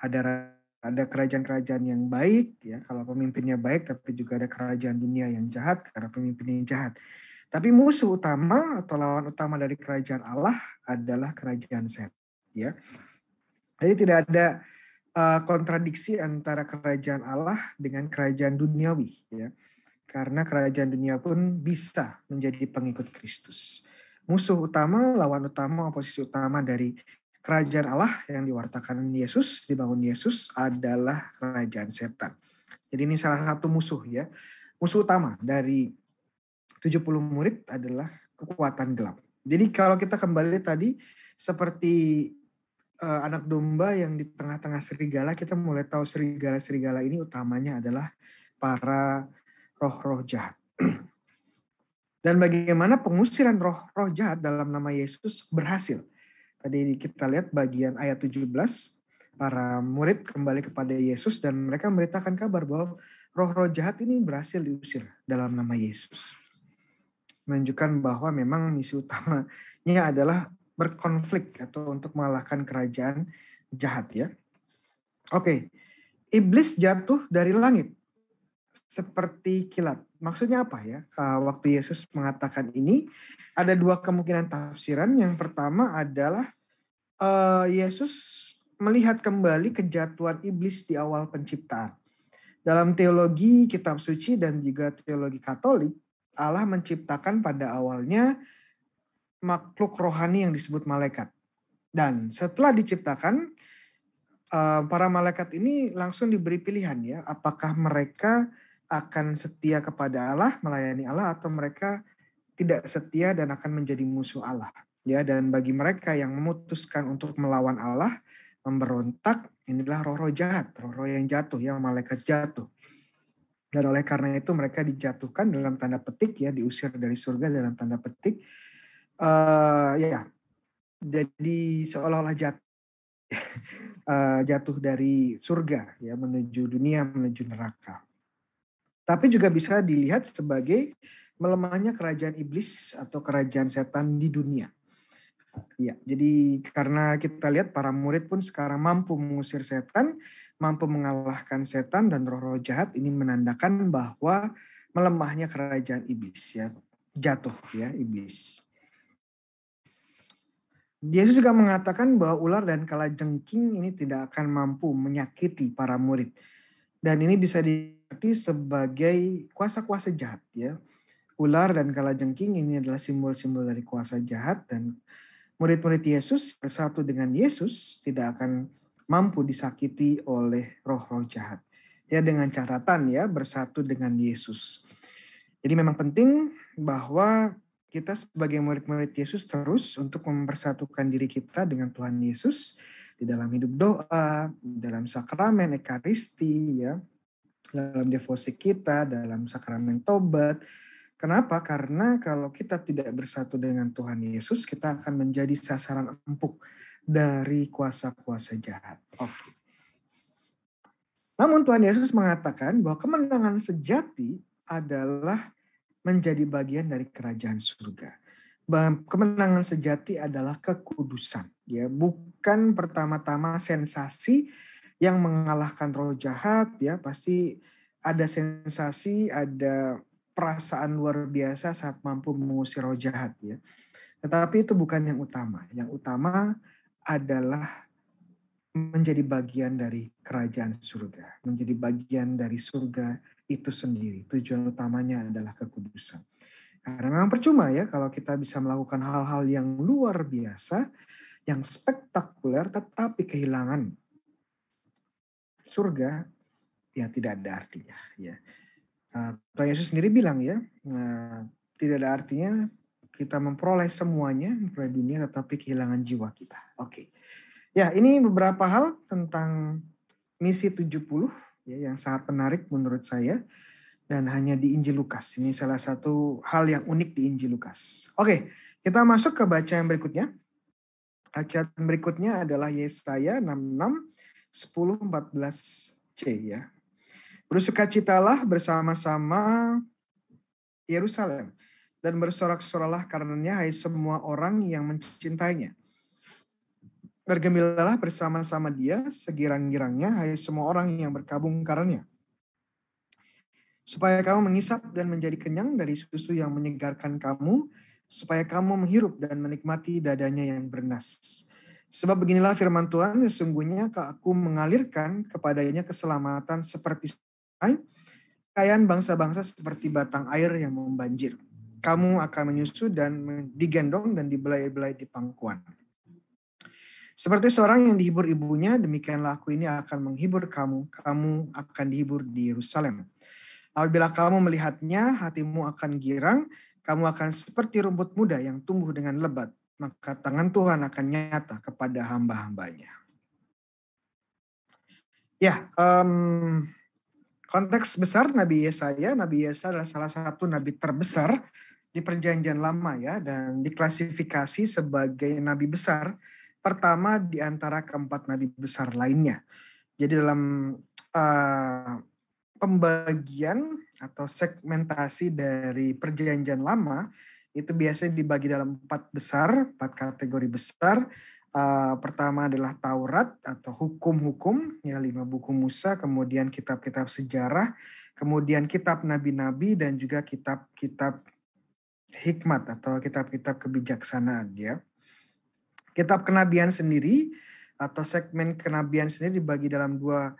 Ada ada kerajaan-kerajaan yang baik ya kalau pemimpinnya baik tapi juga ada kerajaan dunia yang jahat karena pemimpinnya yang jahat. Tapi musuh utama atau lawan utama dari kerajaan Allah adalah kerajaan set ya. Jadi tidak ada uh, kontradiksi antara kerajaan Allah dengan kerajaan duniawi ya. Karena kerajaan dunia pun bisa menjadi pengikut Kristus musuh utama, lawan utama, oposisi utama dari kerajaan Allah yang diwartakan Yesus, dibangun Yesus adalah kerajaan setan. Jadi ini salah satu musuh ya. Musuh utama dari 70 murid adalah kekuatan gelap. Jadi kalau kita kembali tadi seperti uh, anak domba yang di tengah-tengah serigala, kita mulai tahu serigala-serigala ini utamanya adalah para roh-roh jahat. Dan bagaimana pengusiran roh-roh jahat dalam nama Yesus berhasil. Tadi kita lihat bagian ayat 17, para murid kembali kepada Yesus dan mereka memberitakan kabar bahwa roh-roh jahat ini berhasil diusir dalam nama Yesus. Menunjukkan bahwa memang misi utamanya adalah berkonflik atau untuk mengalahkan kerajaan jahat ya. Oke, iblis jatuh dari langit seperti kilat. Maksudnya apa ya? Eh, waktu Yesus mengatakan ini, ada dua kemungkinan tafsiran. Yang pertama adalah eh, Yesus melihat kembali kejatuhan iblis di awal penciptaan. Dalam teologi kitab suci dan juga teologi Katolik, Allah menciptakan pada awalnya makhluk rohani yang disebut malaikat. Dan setelah diciptakan, eh, para malaikat ini langsung diberi pilihan ya, apakah mereka akan setia kepada Allah, melayani Allah atau mereka tidak setia dan akan menjadi musuh Allah. Ya, dan bagi mereka yang memutuskan untuk melawan Allah, memberontak, inilah roh-roh jahat, roh-roh yang jatuh, yang malaikat jatuh. Dan oleh karena itu mereka dijatuhkan dalam tanda petik ya, diusir dari surga dalam tanda petik. Uh, ya, jadi seolah-olah jatuh eh, uh, jatuh dari surga ya menuju dunia menuju neraka tapi juga bisa dilihat sebagai melemahnya kerajaan iblis atau kerajaan setan di dunia. Ya, jadi karena kita lihat para murid pun sekarang mampu mengusir setan, mampu mengalahkan setan dan roh-roh jahat ini menandakan bahwa melemahnya kerajaan iblis ya, jatuh ya iblis. Yesus juga mengatakan bahwa ular dan kalajengking ini tidak akan mampu menyakiti para murid. Dan ini bisa di arti sebagai kuasa-kuasa jahat ya. Ular dan kalajengking ini adalah simbol-simbol dari kuasa jahat dan murid-murid Yesus bersatu dengan Yesus tidak akan mampu disakiti oleh roh-roh jahat. Ya dengan catatan ya bersatu dengan Yesus. Jadi memang penting bahwa kita sebagai murid-murid Yesus terus untuk mempersatukan diri kita dengan Tuhan Yesus di dalam hidup doa, di dalam sakramen Ekaristi ya, dalam devosi kita, dalam sakramen tobat. Kenapa? Karena kalau kita tidak bersatu dengan Tuhan Yesus, kita akan menjadi sasaran empuk dari kuasa-kuasa jahat. Oke. Namun Tuhan Yesus mengatakan bahwa kemenangan sejati adalah menjadi bagian dari kerajaan surga. Kemenangan sejati adalah kekudusan, ya, bukan pertama-tama sensasi yang mengalahkan roh jahat ya pasti ada sensasi, ada perasaan luar biasa saat mampu mengusir roh jahat ya. Tetapi itu bukan yang utama. Yang utama adalah menjadi bagian dari kerajaan surga, menjadi bagian dari surga itu sendiri. Tujuan utamanya adalah kekudusan. Karena memang percuma ya kalau kita bisa melakukan hal-hal yang luar biasa, yang spektakuler tetapi kehilangan surga ya tidak ada artinya ya eh, Tuhan Yesus sendiri bilang ya eh, tidak ada artinya kita memperoleh semuanya memperoleh dunia tetapi kehilangan jiwa kita oke okay. ya ini beberapa hal tentang misi 70 ya yang sangat menarik menurut saya dan hanya di Injil Lukas ini salah satu hal yang unik di Injil Lukas oke okay, kita masuk ke bacaan berikutnya Bacaan berikutnya adalah Yesaya 66 10:14c ya. Bersukacitalah bersama-sama Yerusalem dan bersorak sorolah karenanya hai semua orang yang mencintainya. Bergembiralah bersama-sama dia segirang-girangnya hai semua orang yang berkabung karenanya. Supaya kamu mengisap dan menjadi kenyang dari susu yang menyegarkan kamu, supaya kamu menghirup dan menikmati dadanya yang bernas. Sebab beginilah firman Tuhan, sesungguhnya aku mengalirkan kepadanya keselamatan seperti sungai, kekayaan bangsa-bangsa seperti batang air yang membanjir. Kamu akan menyusu dan digendong dan dibelai-belai di pangkuan. Seperti seorang yang dihibur ibunya, demikianlah aku ini akan menghibur kamu. Kamu akan dihibur di Yerusalem. Apabila kamu melihatnya, hatimu akan girang. Kamu akan seperti rumput muda yang tumbuh dengan lebat maka tangan Tuhan akan nyata kepada hamba-hambanya. Ya, um, konteks besar Nabi Yesaya, Nabi Yesaya adalah salah satu nabi terbesar di Perjanjian Lama ya, dan diklasifikasi sebagai nabi besar pertama di antara keempat nabi besar lainnya. Jadi dalam uh, pembagian atau segmentasi dari Perjanjian Lama, itu biasanya dibagi dalam empat besar, empat kategori besar. Uh, pertama adalah Taurat atau hukum-hukum, ya lima buku Musa, kemudian kitab-kitab sejarah, kemudian kitab nabi-nabi dan juga kitab-kitab hikmat atau kitab-kitab kebijaksanaan ya. Kitab kenabian sendiri atau segmen kenabian sendiri dibagi dalam dua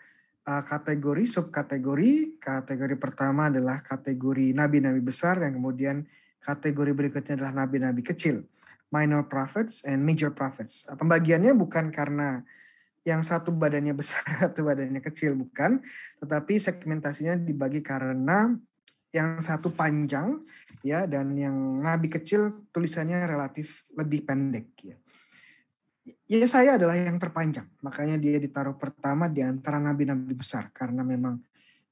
eh, kategori subkategori. Kategori pertama adalah kategori nabi-nabi besar yang kemudian Kategori berikutnya adalah nabi-nabi kecil, minor prophets and major prophets. Ah, pembagiannya bukan karena yang satu badannya besar, satu badannya kecil, bukan. Tetapi segmentasinya dibagi karena yang satu panjang ya dan yang nabi kecil tulisannya relatif lebih pendek ya. Ya saya adalah yang terpanjang, makanya dia ditaruh pertama di antara nabi-nabi besar karena memang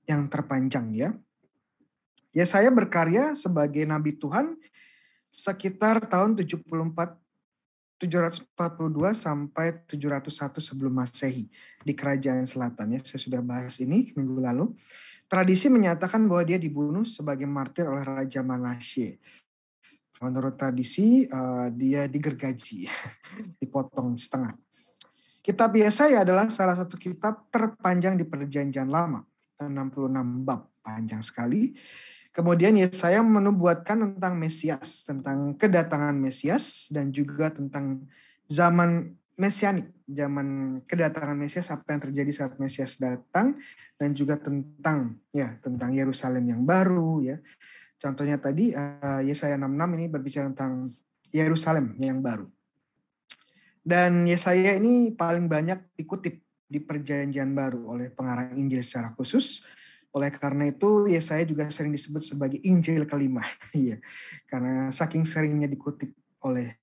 yang terpanjang ya. Ya saya berkarya sebagai nabi Tuhan sekitar tahun 74 742 sampai 701 sebelum Masehi di kerajaan selatan ya. Saya sudah bahas ini minggu lalu. Tradisi menyatakan bahwa dia dibunuh sebagai martir oleh Raja Manasye. Menurut tradisi eh, dia digergaji, dipotong setengah. Kitab Yesaya adalah salah satu kitab terpanjang di Perjanjian Lama, 66 bab panjang sekali Kemudian Yesaya menubuatkan tentang Mesias, tentang kedatangan Mesias dan juga tentang zaman mesianik, zaman kedatangan Mesias, apa yang terjadi saat Mesias datang dan juga tentang ya tentang Yerusalem yang baru ya. Contohnya tadi eh, Yesaya 66 ini berbicara tentang Yerusalem yang baru. Dan Yesaya ini paling banyak dikutip di Perjanjian Baru oleh pengarang Injil secara khusus oleh karena itu, Yesaya ya juga sering disebut sebagai Injil kelima, ya, karena saking seringnya dikutip oleh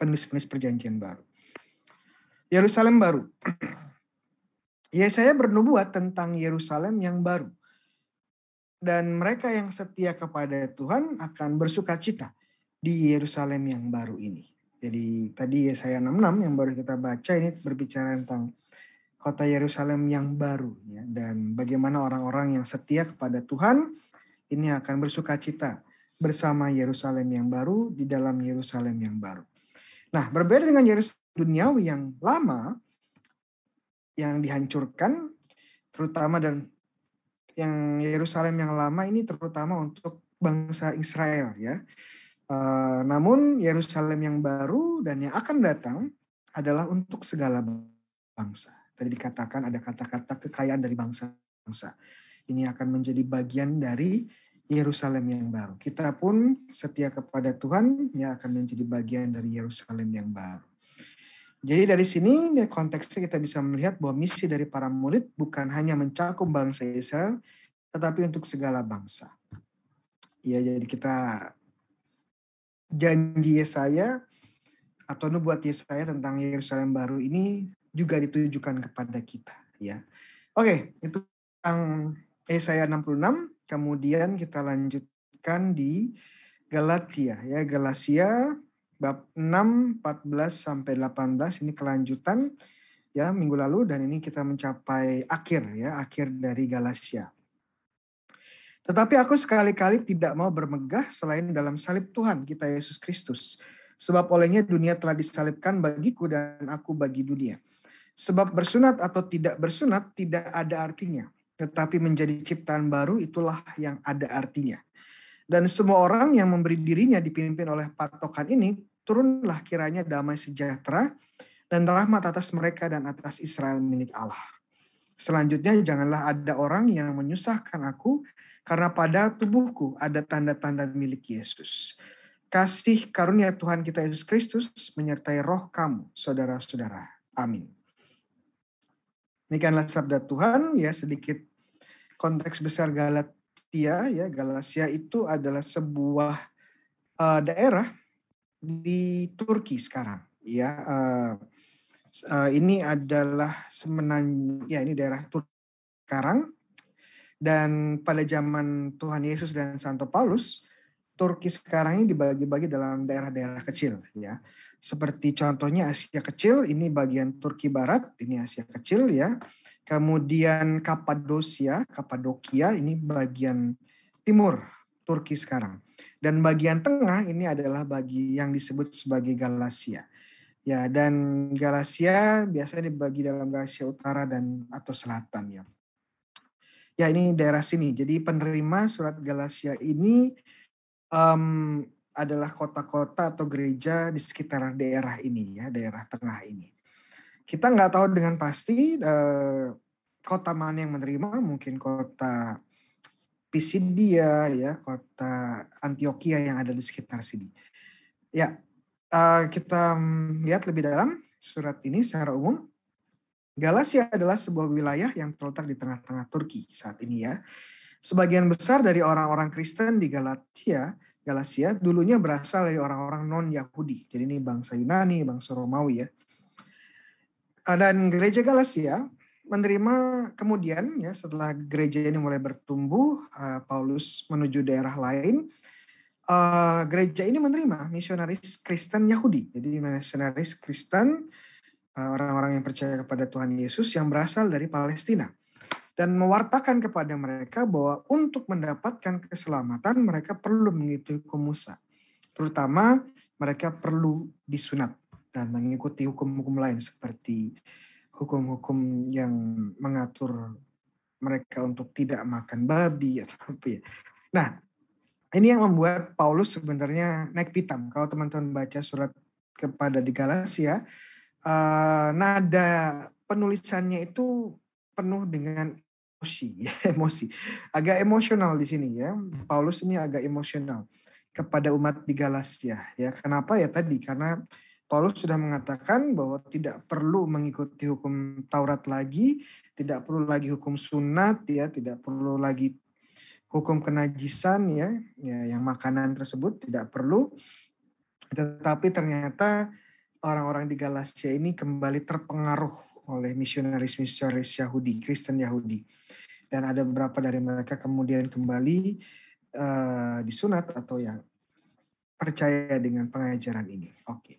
penulis-penulis perjanjian baru. Yerusalem baru. Yesaya ya, bernubuat tentang Yerusalem yang baru. Dan mereka yang setia kepada Tuhan akan bersuka cita di Yerusalem yang baru ini. Jadi tadi Yesaya ya 66 yang baru kita baca ini berbicara tentang kota Yerusalem yang baru ya dan bagaimana orang-orang yang setia kepada Tuhan ini akan bersukacita bersama Yerusalem yang baru di dalam Yerusalem yang baru. Nah, berbeda dengan Yerusalem duniawi yang lama yang dihancurkan terutama dan yang Yerusalem yang lama ini terutama untuk bangsa Israel ya. Uh, namun Yerusalem yang baru dan yang akan datang adalah untuk segala bangsa tadi dikatakan ada kata-kata kekayaan dari bangsa-bangsa. Ini akan menjadi bagian dari Yerusalem yang baru. Kita pun setia kepada Tuhan ya akan menjadi bagian dari Yerusalem yang baru. Jadi dari sini dari konteksnya kita bisa melihat bahwa misi dari para murid bukan hanya mencakup bangsa Israel, tetapi untuk segala bangsa. Ya, jadi kita janji Yesaya atau nubuat Yesaya tentang Yerusalem baru ini juga ditujukan kepada kita ya. Oke, okay, itu tentang Yesaya 66. Kemudian kita lanjutkan di Galatia ya, Galatia bab 6 14 sampai 18 ini kelanjutan ya minggu lalu dan ini kita mencapai akhir ya, akhir dari Galatia. Tetapi aku sekali-kali tidak mau bermegah selain dalam salib Tuhan kita Yesus Kristus. Sebab olehnya dunia telah disalibkan bagiku dan aku bagi dunia. Sebab bersunat atau tidak bersunat tidak ada artinya, tetapi menjadi ciptaan baru itulah yang ada artinya. Dan semua orang yang memberi dirinya dipimpin oleh patokan ini, turunlah kiranya damai sejahtera dan rahmat atas mereka dan atas Israel milik Allah. Selanjutnya, janganlah ada orang yang menyusahkan aku, karena pada tubuhku ada tanda-tanda milik Yesus. Kasih karunia Tuhan kita Yesus Kristus menyertai roh kamu, saudara-saudara. Amin. Demikianlah sabda Tuhan ya sedikit konteks besar Galatia ya Galatia itu adalah sebuah uh, daerah di Turki sekarang ya uh, uh, ini adalah semenanjung ya ini daerah Turki sekarang dan pada zaman Tuhan Yesus dan Santo Paulus Turki sekarang ini dibagi-bagi dalam daerah-daerah kecil ya seperti contohnya Asia Kecil, ini bagian Turki Barat, ini Asia Kecil ya. Kemudian Kapadosia, Kapadokia, ini bagian timur Turki sekarang. Dan bagian tengah ini adalah bagi yang disebut sebagai Galasia. Ya, dan Galasia biasanya dibagi dalam Galasia Utara dan atau Selatan ya. Ya, ini daerah sini. Jadi penerima surat Galasia ini um, adalah kota-kota atau gereja di sekitar daerah ini ya, daerah tengah ini. Kita nggak tahu dengan pasti eh, kota mana yang menerima, mungkin kota Pisidia ya, kota Antioquia yang ada di sekitar sini. Ya, eh, kita lihat lebih dalam surat ini secara umum. Galasia adalah sebuah wilayah yang terletak di tengah-tengah Turki saat ini ya. Sebagian besar dari orang-orang Kristen di Galatia Galasia dulunya berasal dari orang-orang non-Yahudi. Jadi ini bangsa Yunani, bangsa Romawi ya. Eh, dan gereja Galasia menerima kemudian ya setelah gereja ini mulai bertumbuh, eh, Paulus menuju daerah lain. Eh, gereja ini menerima misionaris Kristen Yahudi. Jadi misionaris Kristen orang-orang yang percaya kepada Tuhan Yesus yang berasal dari Palestina dan mewartakan kepada mereka bahwa untuk mendapatkan keselamatan mereka perlu mengikuti hukum Musa. Terutama mereka perlu disunat dan mengikuti hukum-hukum lain seperti hukum-hukum yang mengatur mereka untuk tidak makan babi atau apa ya. Nah, ini yang membuat Paulus sebenarnya naik pitam. Kalau teman-teman baca surat kepada di Galasia, eh, nada penulisannya itu penuh dengan emosi, ya emosi. Agak emosional di sini ya. Paulus ini agak emosional kepada umat di Galasia. ya. Kenapa ya tadi? Karena Paulus sudah mengatakan bahwa tidak perlu mengikuti hukum Taurat lagi, tidak perlu lagi hukum sunat ya, tidak perlu lagi hukum kenajisan ya, ya yang makanan tersebut tidak perlu. Tetapi ternyata orang-orang di Galasia ini kembali terpengaruh oleh misionaris-misionaris Yahudi, Kristen Yahudi. Dan ada beberapa dari mereka kemudian kembali uh, disunat atau ya percaya dengan pengajaran ini. Oke. Okay.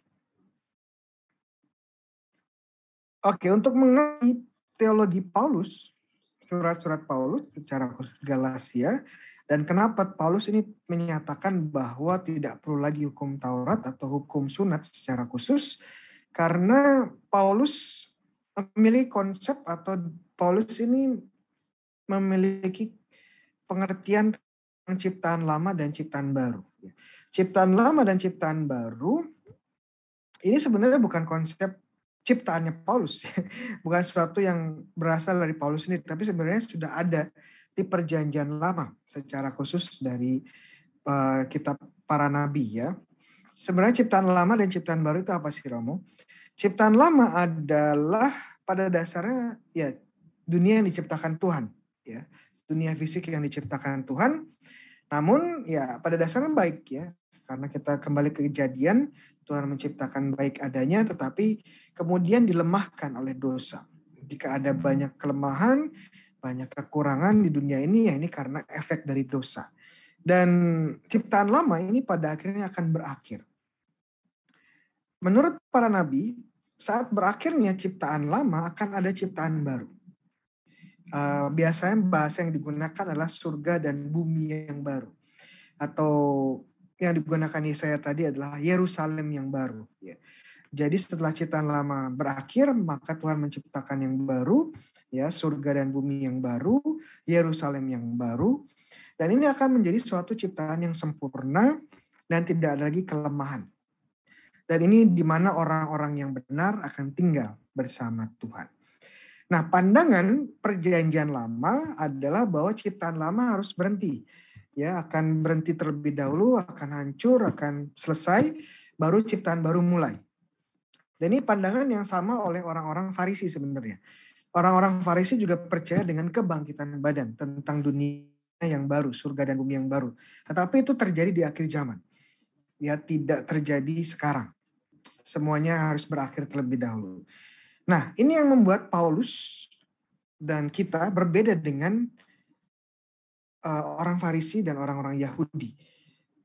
Oke, okay, untuk mengenai teologi Paulus, surat-surat Paulus secara khusus Galasia, dan kenapa Paulus ini menyatakan bahwa tidak perlu lagi hukum Taurat atau hukum sunat secara khusus, karena Paulus memilih konsep atau Paulus ini memiliki pengertian tentang ciptaan lama dan ciptaan baru. Ciptaan lama dan ciptaan baru ini sebenarnya bukan konsep ciptaannya Paulus, bukan sesuatu yang berasal dari Paulus ini, tapi sebenarnya sudah ada di perjanjian lama secara khusus dari uh, kitab para nabi ya. Sebenarnya ciptaan lama dan ciptaan baru itu apa sih Romo? Ciptaan lama adalah pada dasarnya ya dunia yang diciptakan Tuhan, ya. Dunia fisik yang diciptakan Tuhan. Namun ya pada dasarnya baik ya. Karena kita kembali ke kejadian Tuhan menciptakan baik adanya tetapi kemudian dilemahkan oleh dosa. Jika ada banyak kelemahan, banyak kekurangan di dunia ini ya ini karena efek dari dosa. Dan ciptaan lama ini pada akhirnya akan berakhir menurut para nabi, saat berakhirnya ciptaan lama akan ada ciptaan baru. Eh, biasanya bahasa yang digunakan adalah surga dan bumi yang baru. Atau yang digunakan Yesaya tadi adalah Yerusalem yang baru. Ya. Jadi setelah ciptaan lama berakhir, maka Tuhan menciptakan yang baru, ya surga dan bumi yang baru, Yerusalem yang baru. Dan ini akan menjadi suatu ciptaan yang sempurna dan tidak ada lagi kelemahan. Dan ini di mana orang-orang yang benar akan tinggal bersama Tuhan. Nah, pandangan perjanjian lama adalah bahwa ciptaan lama harus berhenti. Ya, akan berhenti terlebih dahulu, akan hancur, akan selesai, baru ciptaan baru mulai. Dan ini pandangan yang sama oleh orang-orang Farisi sebenarnya. Orang-orang Farisi juga percaya dengan kebangkitan badan tentang dunia yang baru, surga dan bumi yang baru. Tetapi itu terjadi di akhir zaman. Ya, tidak terjadi sekarang. Semuanya harus berakhir terlebih dahulu. Nah, ini yang membuat Paulus dan kita berbeda dengan uh, orang Farisi dan orang-orang Yahudi.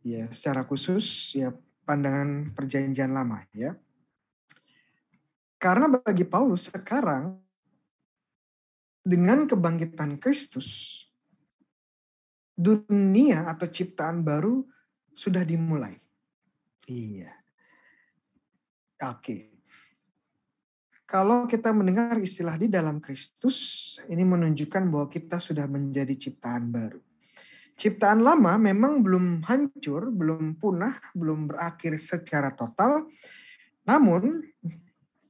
Ya, secara khusus ya pandangan perjanjian lama ya. Karena bagi Paulus sekarang dengan kebangkitan Kristus dunia atau ciptaan baru sudah dimulai. Iya. Oke. Kalau kita mendengar istilah di dalam Kristus, ini menunjukkan bahwa kita sudah menjadi ciptaan baru. Ciptaan lama memang belum hancur, belum punah, belum berakhir secara total. Namun,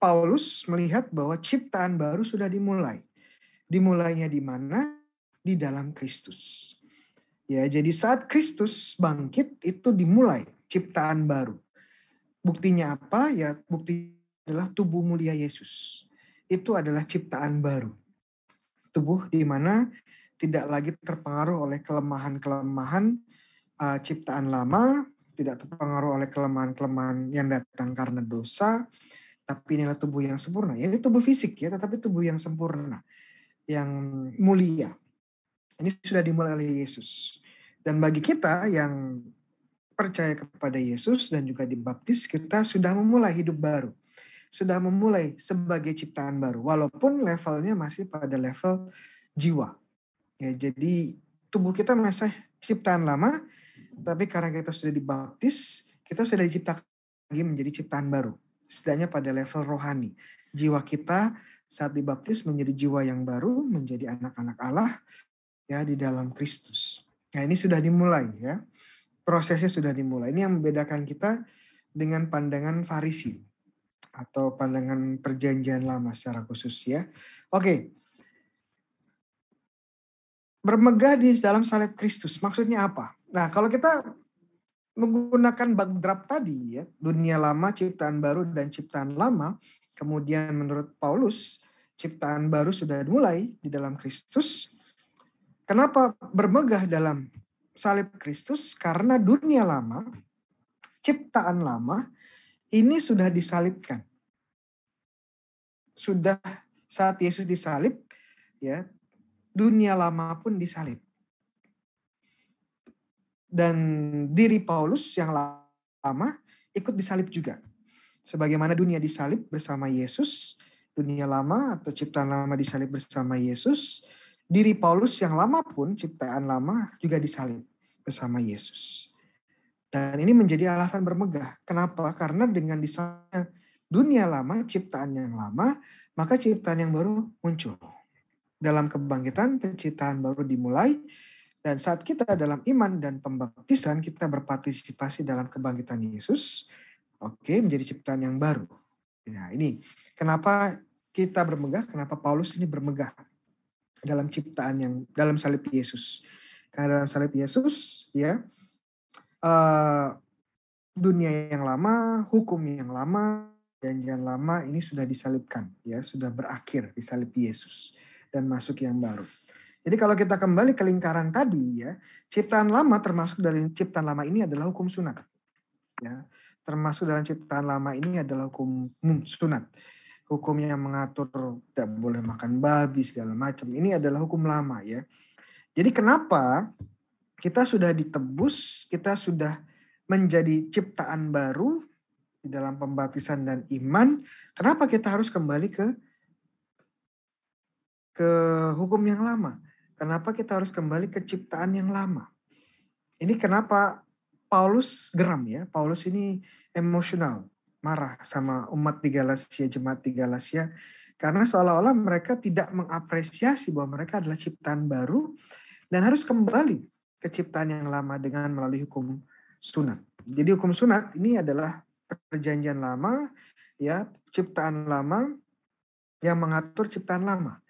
Paulus melihat bahwa ciptaan baru sudah dimulai. Dimulainya di mana? Di dalam Kristus. Ya, jadi saat Kristus bangkit itu dimulai ciptaan baru. Buktinya apa? Ya bukti adalah tubuh mulia Yesus. Itu adalah ciptaan baru. Tubuh di mana tidak lagi terpengaruh oleh kelemahan-kelemahan uh, ciptaan lama, tidak terpengaruh oleh kelemahan-kelemahan yang datang karena dosa, tapi inilah tubuh yang sempurna. Ya, ini tubuh fisik ya, tetapi tubuh yang sempurna, yang mulia. Ini sudah dimulai oleh Yesus. Dan bagi kita yang percaya kepada Yesus dan juga dibaptis, kita sudah memulai hidup baru. Sudah memulai sebagai ciptaan baru, walaupun levelnya masih pada level jiwa. Ya, jadi tubuh kita masih ciptaan lama, tapi karena kita sudah dibaptis, kita sudah diciptakan lagi menjadi ciptaan baru. Setidaknya pada level rohani. Jiwa kita saat dibaptis menjadi jiwa yang baru, menjadi anak-anak Allah ya di dalam Kristus. Nah ini sudah dimulai ya prosesnya sudah dimulai. Ini yang membedakan kita dengan pandangan Farisi atau pandangan perjanjian lama secara khusus ya. Oke. Bermegah di dalam salib Kristus maksudnya apa? Nah, kalau kita menggunakan backdrop tadi ya, dunia lama, ciptaan baru dan ciptaan lama, kemudian menurut Paulus ciptaan baru sudah dimulai di dalam Kristus. Kenapa bermegah dalam salib Kristus karena dunia lama, ciptaan lama ini sudah disalibkan. Sudah saat Yesus disalib ya, dunia lama pun disalib. Dan diri Paulus yang lama ikut disalib juga. Sebagaimana dunia disalib bersama Yesus, dunia lama atau ciptaan lama disalib bersama Yesus, Diri Paulus yang lama pun, ciptaan lama juga disalib bersama Yesus. Dan ini menjadi alasan bermegah. Kenapa? Karena dengan disalibnya dunia lama, ciptaan yang lama, maka ciptaan yang baru muncul. Dalam kebangkitan, penciptaan baru dimulai, dan saat kita dalam iman dan pembaptisan, kita berpartisipasi dalam kebangkitan Yesus. Oke, menjadi ciptaan yang baru. Nah, ini kenapa kita bermegah, kenapa Paulus ini bermegah dalam ciptaan yang dalam salib Yesus. Karena dalam salib Yesus, ya uh, dunia yang lama, hukum yang lama, janjian lama ini sudah disalibkan, ya sudah berakhir di salib Yesus dan masuk yang baru. Jadi kalau kita kembali ke lingkaran tadi ya, ciptaan lama termasuk dari ciptaan lama ini adalah hukum sunat. Ya, termasuk dalam ciptaan lama ini adalah hukum sunat hukum yang mengatur tidak boleh makan babi segala macam. Ini adalah hukum lama ya. Jadi kenapa kita sudah ditebus, kita sudah menjadi ciptaan baru di dalam pembaptisan dan iman, kenapa kita harus kembali ke ke hukum yang lama? Kenapa kita harus kembali ke ciptaan yang lama? Ini kenapa Paulus geram ya? Paulus ini emosional marah sama umat di Galasia, jemaat di Galasia, karena seolah-olah mereka tidak mengapresiasi bahwa mereka adalah ciptaan baru dan harus kembali ke ciptaan yang lama dengan melalui hukum sunat. Jadi hukum sunat ini adalah perjanjian lama, ya ciptaan lama yang mengatur ciptaan lama.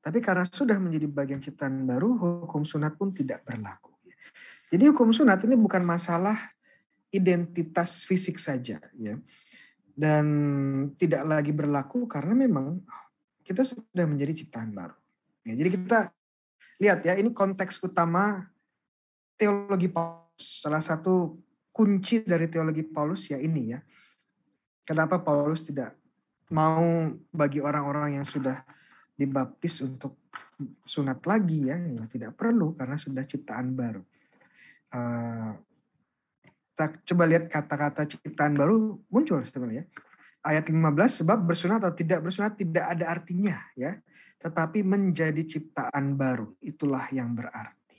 Tapi karena sudah menjadi bagian ciptaan baru, hukum sunat pun tidak berlaku. Jadi hukum sunat ini bukan masalah identitas fisik saja, ya dan tidak lagi berlaku karena memang kita sudah menjadi ciptaan baru. Ya, jadi kita lihat ya ini konteks utama teologi Paulus. Salah satu kunci dari teologi Paulus ya ini ya. Kenapa Paulus tidak mau bagi orang-orang yang sudah dibaptis untuk sunat lagi ya, tidak perlu karena sudah ciptaan baru. Uh, kita coba lihat kata-kata ciptaan baru muncul sebenarnya. Ayat 15 sebab bersunat atau tidak bersunat tidak ada artinya ya, tetapi menjadi ciptaan baru itulah yang berarti.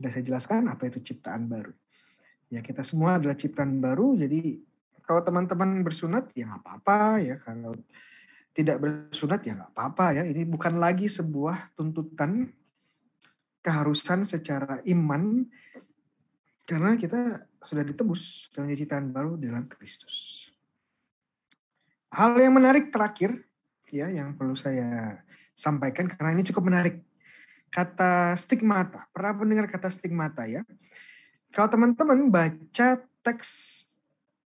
Sudah saya jelaskan apa itu ciptaan baru. Ya kita semua adalah ciptaan baru jadi kalau teman-teman bersunat ya nggak apa-apa ya kalau tidak bersunat ya nggak apa-apa ya ini bukan lagi sebuah tuntutan keharusan secara iman karena kita sudah ditebus dalam ciptaan baru dalam Kristus. Hal yang menarik terakhir ya yang perlu saya sampaikan karena ini cukup menarik. Kata stigmata. Pernah mendengar kata stigmata ya? Kalau teman-teman baca teks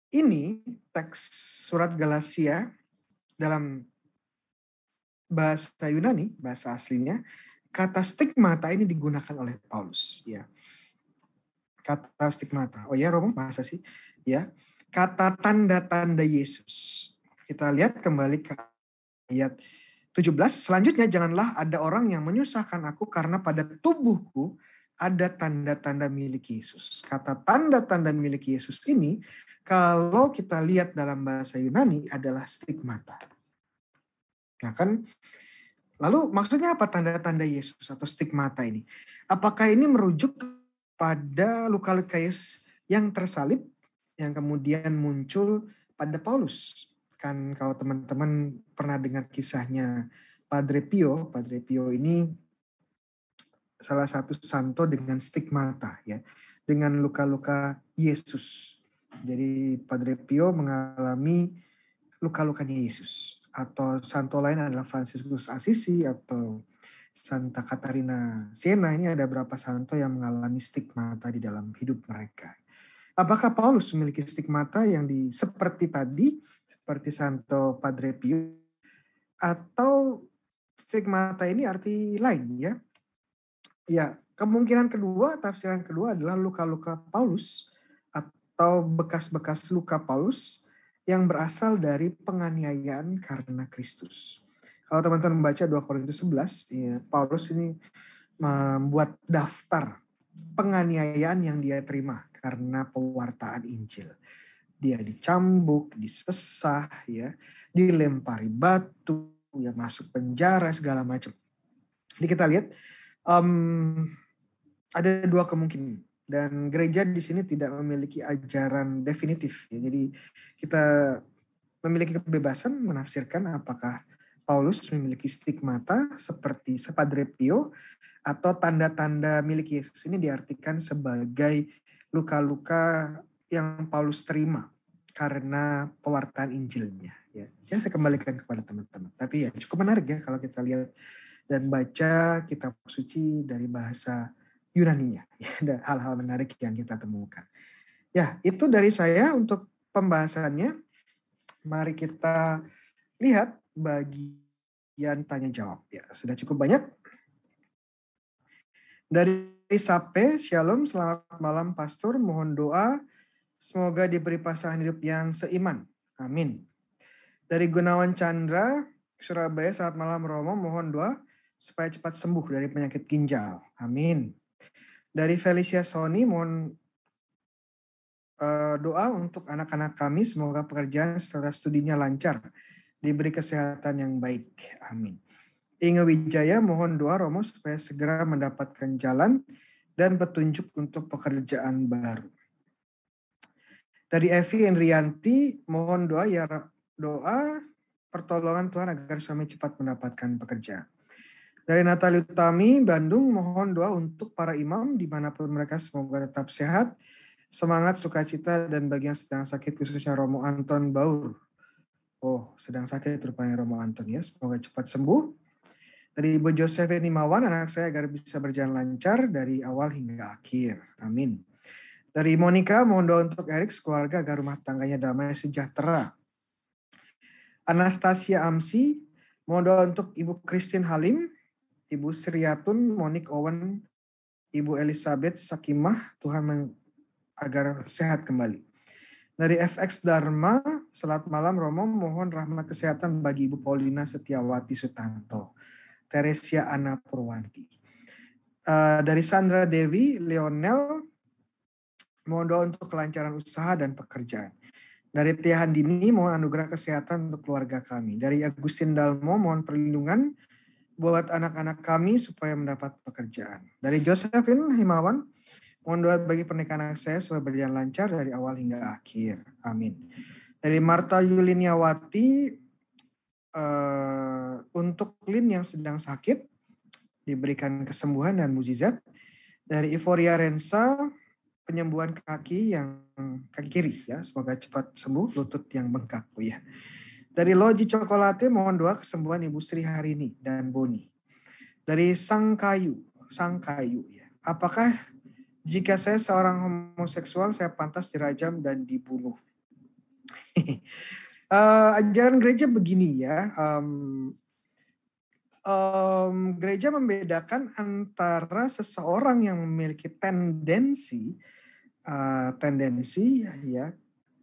ini, teks surat Galasia dalam bahasa Yunani, bahasa aslinya, kata stigmata ini digunakan oleh Paulus. Ya. Kata stigmata. Oh ya Romo, masa sih? Ya. Kata tanda-tanda Yesus. Kita lihat kembali ke ayat 17. Selanjutnya janganlah ada orang yang menyusahkan aku karena pada tubuhku ada tanda-tanda milik Yesus. Kata tanda-tanda milik Yesus ini kalau kita lihat dalam bahasa Yunani adalah stigmata. Nah kan lalu maksudnya apa tanda-tanda Yesus atau stigmata ini? Apakah ini merujuk pada luka-luka Lukas yang tersalib yang kemudian muncul pada Paulus. Kan kalau teman-teman pernah dengar kisahnya Padre Pio, Padre Pio ini salah satu santo dengan stigmata ya, dengan luka-luka Yesus. Jadi Padre Pio mengalami luka-lukanya Yesus atau santo lain adalah Fransiskus Assisi atau Santa Katarina Siena ini ada berapa santo yang mengalami stigmata di dalam hidup mereka. Apakah Paulus memiliki stigmata yang di, seperti tadi, seperti Santo Padre Pio, atau stigmata ini arti lain ya? Ya, kemungkinan kedua, tafsiran kedua adalah luka-luka Paulus atau bekas-bekas luka Paulus yang berasal dari penganiayaan karena Kristus. Kalau teman-teman membaca 2 Korintus 11, ya, Paulus ini membuat daftar penganiayaan yang dia terima karena pewartaan Injil. Dia dicambuk, disesah, ya, dilempari batu, ya masuk penjara segala macam. Jadi kita lihat um, ada dua kemungkinan dan gereja di sini tidak memiliki ajaran definitif. Ya. Jadi kita memiliki kebebasan menafsirkan apakah Paulus memiliki stigmata seperti Sepadre Pio atau tanda-tanda milik Yesus ini diartikan sebagai luka-luka yang Paulus terima karena pewartaan Injilnya. Ya, ya saya kembalikan kepada teman-teman. Tapi ya cukup menarik ya kalau kita lihat dan baca kitab suci dari bahasa yunani Ya, ada hal-hal menarik yang kita temukan. Ya, itu dari saya untuk pembahasannya. Mari kita lihat bagian tanya jawab ya. Sudah cukup banyak. Dari Sape, Shalom, selamat malam pastor, mohon doa semoga diberi pasangan hidup yang seiman. Amin. Dari Gunawan Chandra, Surabaya, saat malam Romo, mohon doa supaya cepat sembuh dari penyakit ginjal. Amin. Dari Felicia Sony, mohon eh, doa untuk anak-anak kami, semoga pekerjaan setelah studinya lancar diberi kesehatan yang baik. Amin. Inge Wijaya mohon doa Romo supaya segera mendapatkan jalan dan petunjuk untuk pekerjaan baru. Dari Evi Enrianti, mohon doa ya doa pertolongan Tuhan agar suami cepat mendapatkan pekerjaan. Dari Natali Utami, Bandung, mohon doa untuk para imam dimanapun mereka semoga tetap sehat, semangat, sukacita, dan bagi yang sedang sakit khususnya Romo Anton Baur, Oh, sedang sakit rupanya Romo Antonius Semoga cepat sembuh. Dari Ibu Josephine Nimawan anak saya agar bisa berjalan lancar dari awal hingga akhir. Amin. Dari Monica, mohon doa untuk Erik, keluarga agar rumah tangganya damai sejahtera. Anastasia Amsi, mohon doa untuk Ibu Christine Halim, Ibu Sriatun, Monik Owen, Ibu Elizabeth Sakimah, Tuhan agar sehat kembali. Dari FX Dharma, Selamat Malam Romo mohon rahmat kesehatan bagi Ibu Paulina Setiawati Sutanto, Teresia Ana Purwanti. Uh, dari Sandra Dewi, Leonel, mohon doa untuk kelancaran usaha dan pekerjaan. Dari Tia Handini, mohon anugerah kesehatan untuk keluarga kami. Dari Agustin Dalmo, mohon perlindungan buat anak-anak kami supaya mendapat pekerjaan. Dari Josephine Himawan, Mohon doa bagi pernikahan akses supaya berjalan lancar dari awal hingga akhir. Amin. Dari Marta Yuliniawati, uh, untuk Lin yang sedang sakit, diberikan kesembuhan dan mujizat. Dari Iforia Rensa, penyembuhan kaki yang kaki kiri ya, semoga cepat sembuh, lutut yang bengkak ya. Dari Loji Cokolate, mohon doa kesembuhan Ibu Sri hari ini dan Boni. Dari Sang Kayu, Sang Kayu ya. Apakah jika saya seorang homoseksual, saya pantas dirajam dan dibunuh. uh, ajaran gereja begini ya. Um, um, gereja membedakan antara seseorang yang memiliki tendensi uh, tendensi ya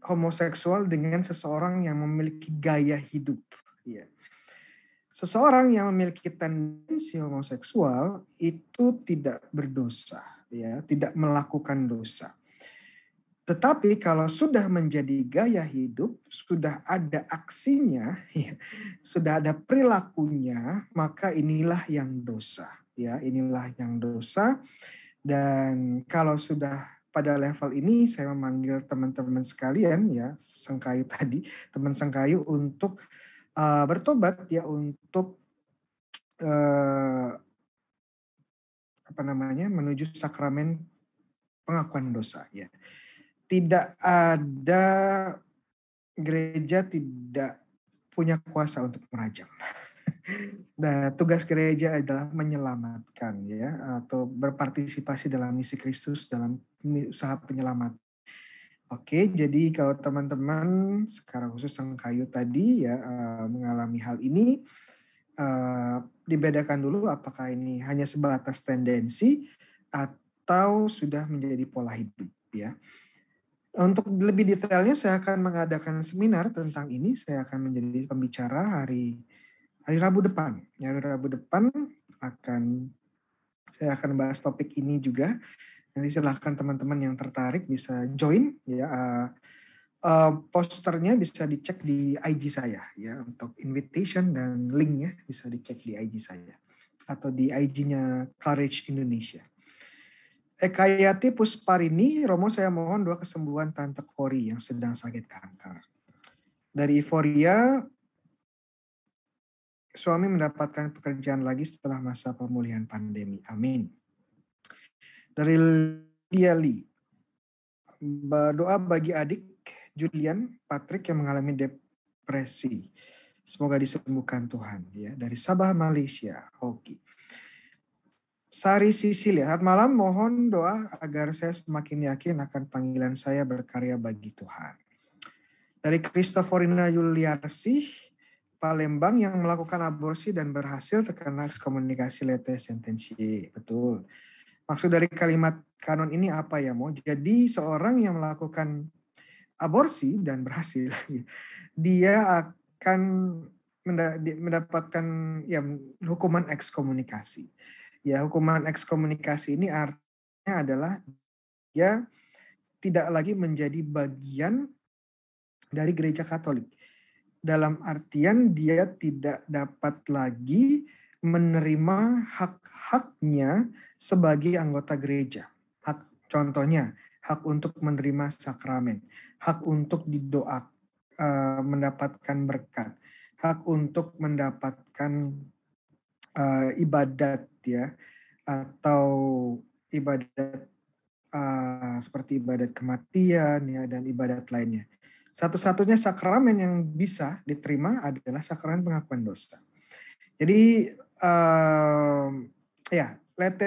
homoseksual dengan seseorang yang memiliki gaya hidup. Ya. Seseorang yang memiliki tendensi homoseksual itu tidak berdosa ya, tidak melakukan dosa. Tetapi kalau sudah menjadi gaya hidup, sudah ada aksinya, ya, sudah ada perilakunya, maka inilah yang dosa. Ya, inilah yang dosa. Dan kalau sudah pada level ini, saya memanggil teman-teman sekalian, ya, sengkayu tadi, teman sengkayu untuk uh, bertobat, ya, untuk uh, apa namanya menuju sakramen pengakuan dosa ya. Tidak ada gereja tidak punya kuasa untuk merajam. Nah, tugas gereja adalah menyelamatkan ya atau berpartisipasi dalam misi Kristus dalam usaha penyelamatan. Oke, jadi kalau teman-teman sekarang khusus sang kayu tadi ya eh, mengalami hal ini, Eh, dibedakan dulu apakah ini hanya sebatas tendensi atau sudah menjadi pola hidup ya. Untuk lebih detailnya saya akan mengadakan seminar tentang ini. Saya akan menjadi pembicara hari hari Rabu depan. Hari Rabu depan akan saya akan bahas topik ini juga. Nanti silahkan teman-teman yang tertarik bisa join ya. Uh, Uh, posternya bisa dicek di IG saya ya untuk invitation dan linknya bisa dicek di IG saya atau di IG-nya Courage Indonesia. Ekayati Pusparini, Romo saya mohon dua kesembuhan Tante Kori yang sedang sakit kanker. Dari Ivoria, suami mendapatkan pekerjaan lagi setelah masa pemulihan pandemi. Amin. Dari Liali, berdoa bagi adik Julian Patrick yang mengalami depresi. Semoga disembuhkan Tuhan ya dari Sabah Malaysia. Hoki. Sari Sisilia, saat malam mohon doa agar saya semakin yakin akan panggilan saya berkarya bagi Tuhan. Dari Kristoforina Yuliarsi, Palembang yang melakukan aborsi dan berhasil terkena ekskomunikasi lete sentensi. Betul. Maksud dari kalimat kanon ini apa ya, Mo? Jadi seorang yang melakukan aborsi dan berhasil, dia akan mendapatkan ya hukuman ekskomunikasi. Ya hukuman ekskomunikasi ini artinya adalah dia tidak lagi menjadi bagian dari gereja Katolik. Dalam artian dia tidak dapat lagi menerima hak-haknya sebagai anggota gereja. Hak, contohnya, hak untuk menerima sakramen, hak untuk didoa uh, eh, mendapatkan berkat, hak untuk mendapatkan uh, ibadat ya atau ibadat uh, seperti ibadat kematian ya dan ibadat lainnya. Satu-satunya sakramen yang bisa diterima adalah sakramen pengakuan dosa. Jadi uh, ya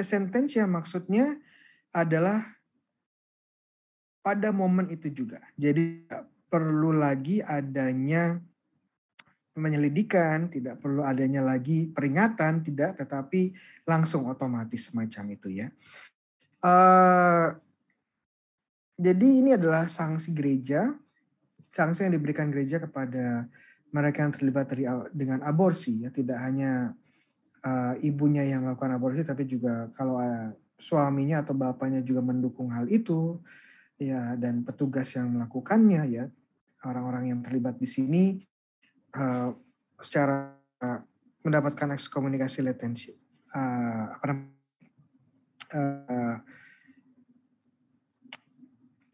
sentence ya maksudnya adalah pada momen itu juga. Jadi perlu lagi adanya menyelidikan, tidak perlu adanya lagi peringatan, tidak, tetapi langsung otomatis semacam itu ya. Uh, jadi ini adalah sanksi gereja, sanksi yang diberikan gereja kepada mereka yang terlibat dari, dengan aborsi, ya tidak hanya uh, ibunya yang melakukan aborsi, tapi juga kalau uh, suaminya atau bapaknya juga mendukung hal itu, ya dan petugas yang melakukannya ya orang-orang yang terlibat di sini uh, secara uh, mendapatkan ekskomunikasi latensi uh, apa namanya uh, eh,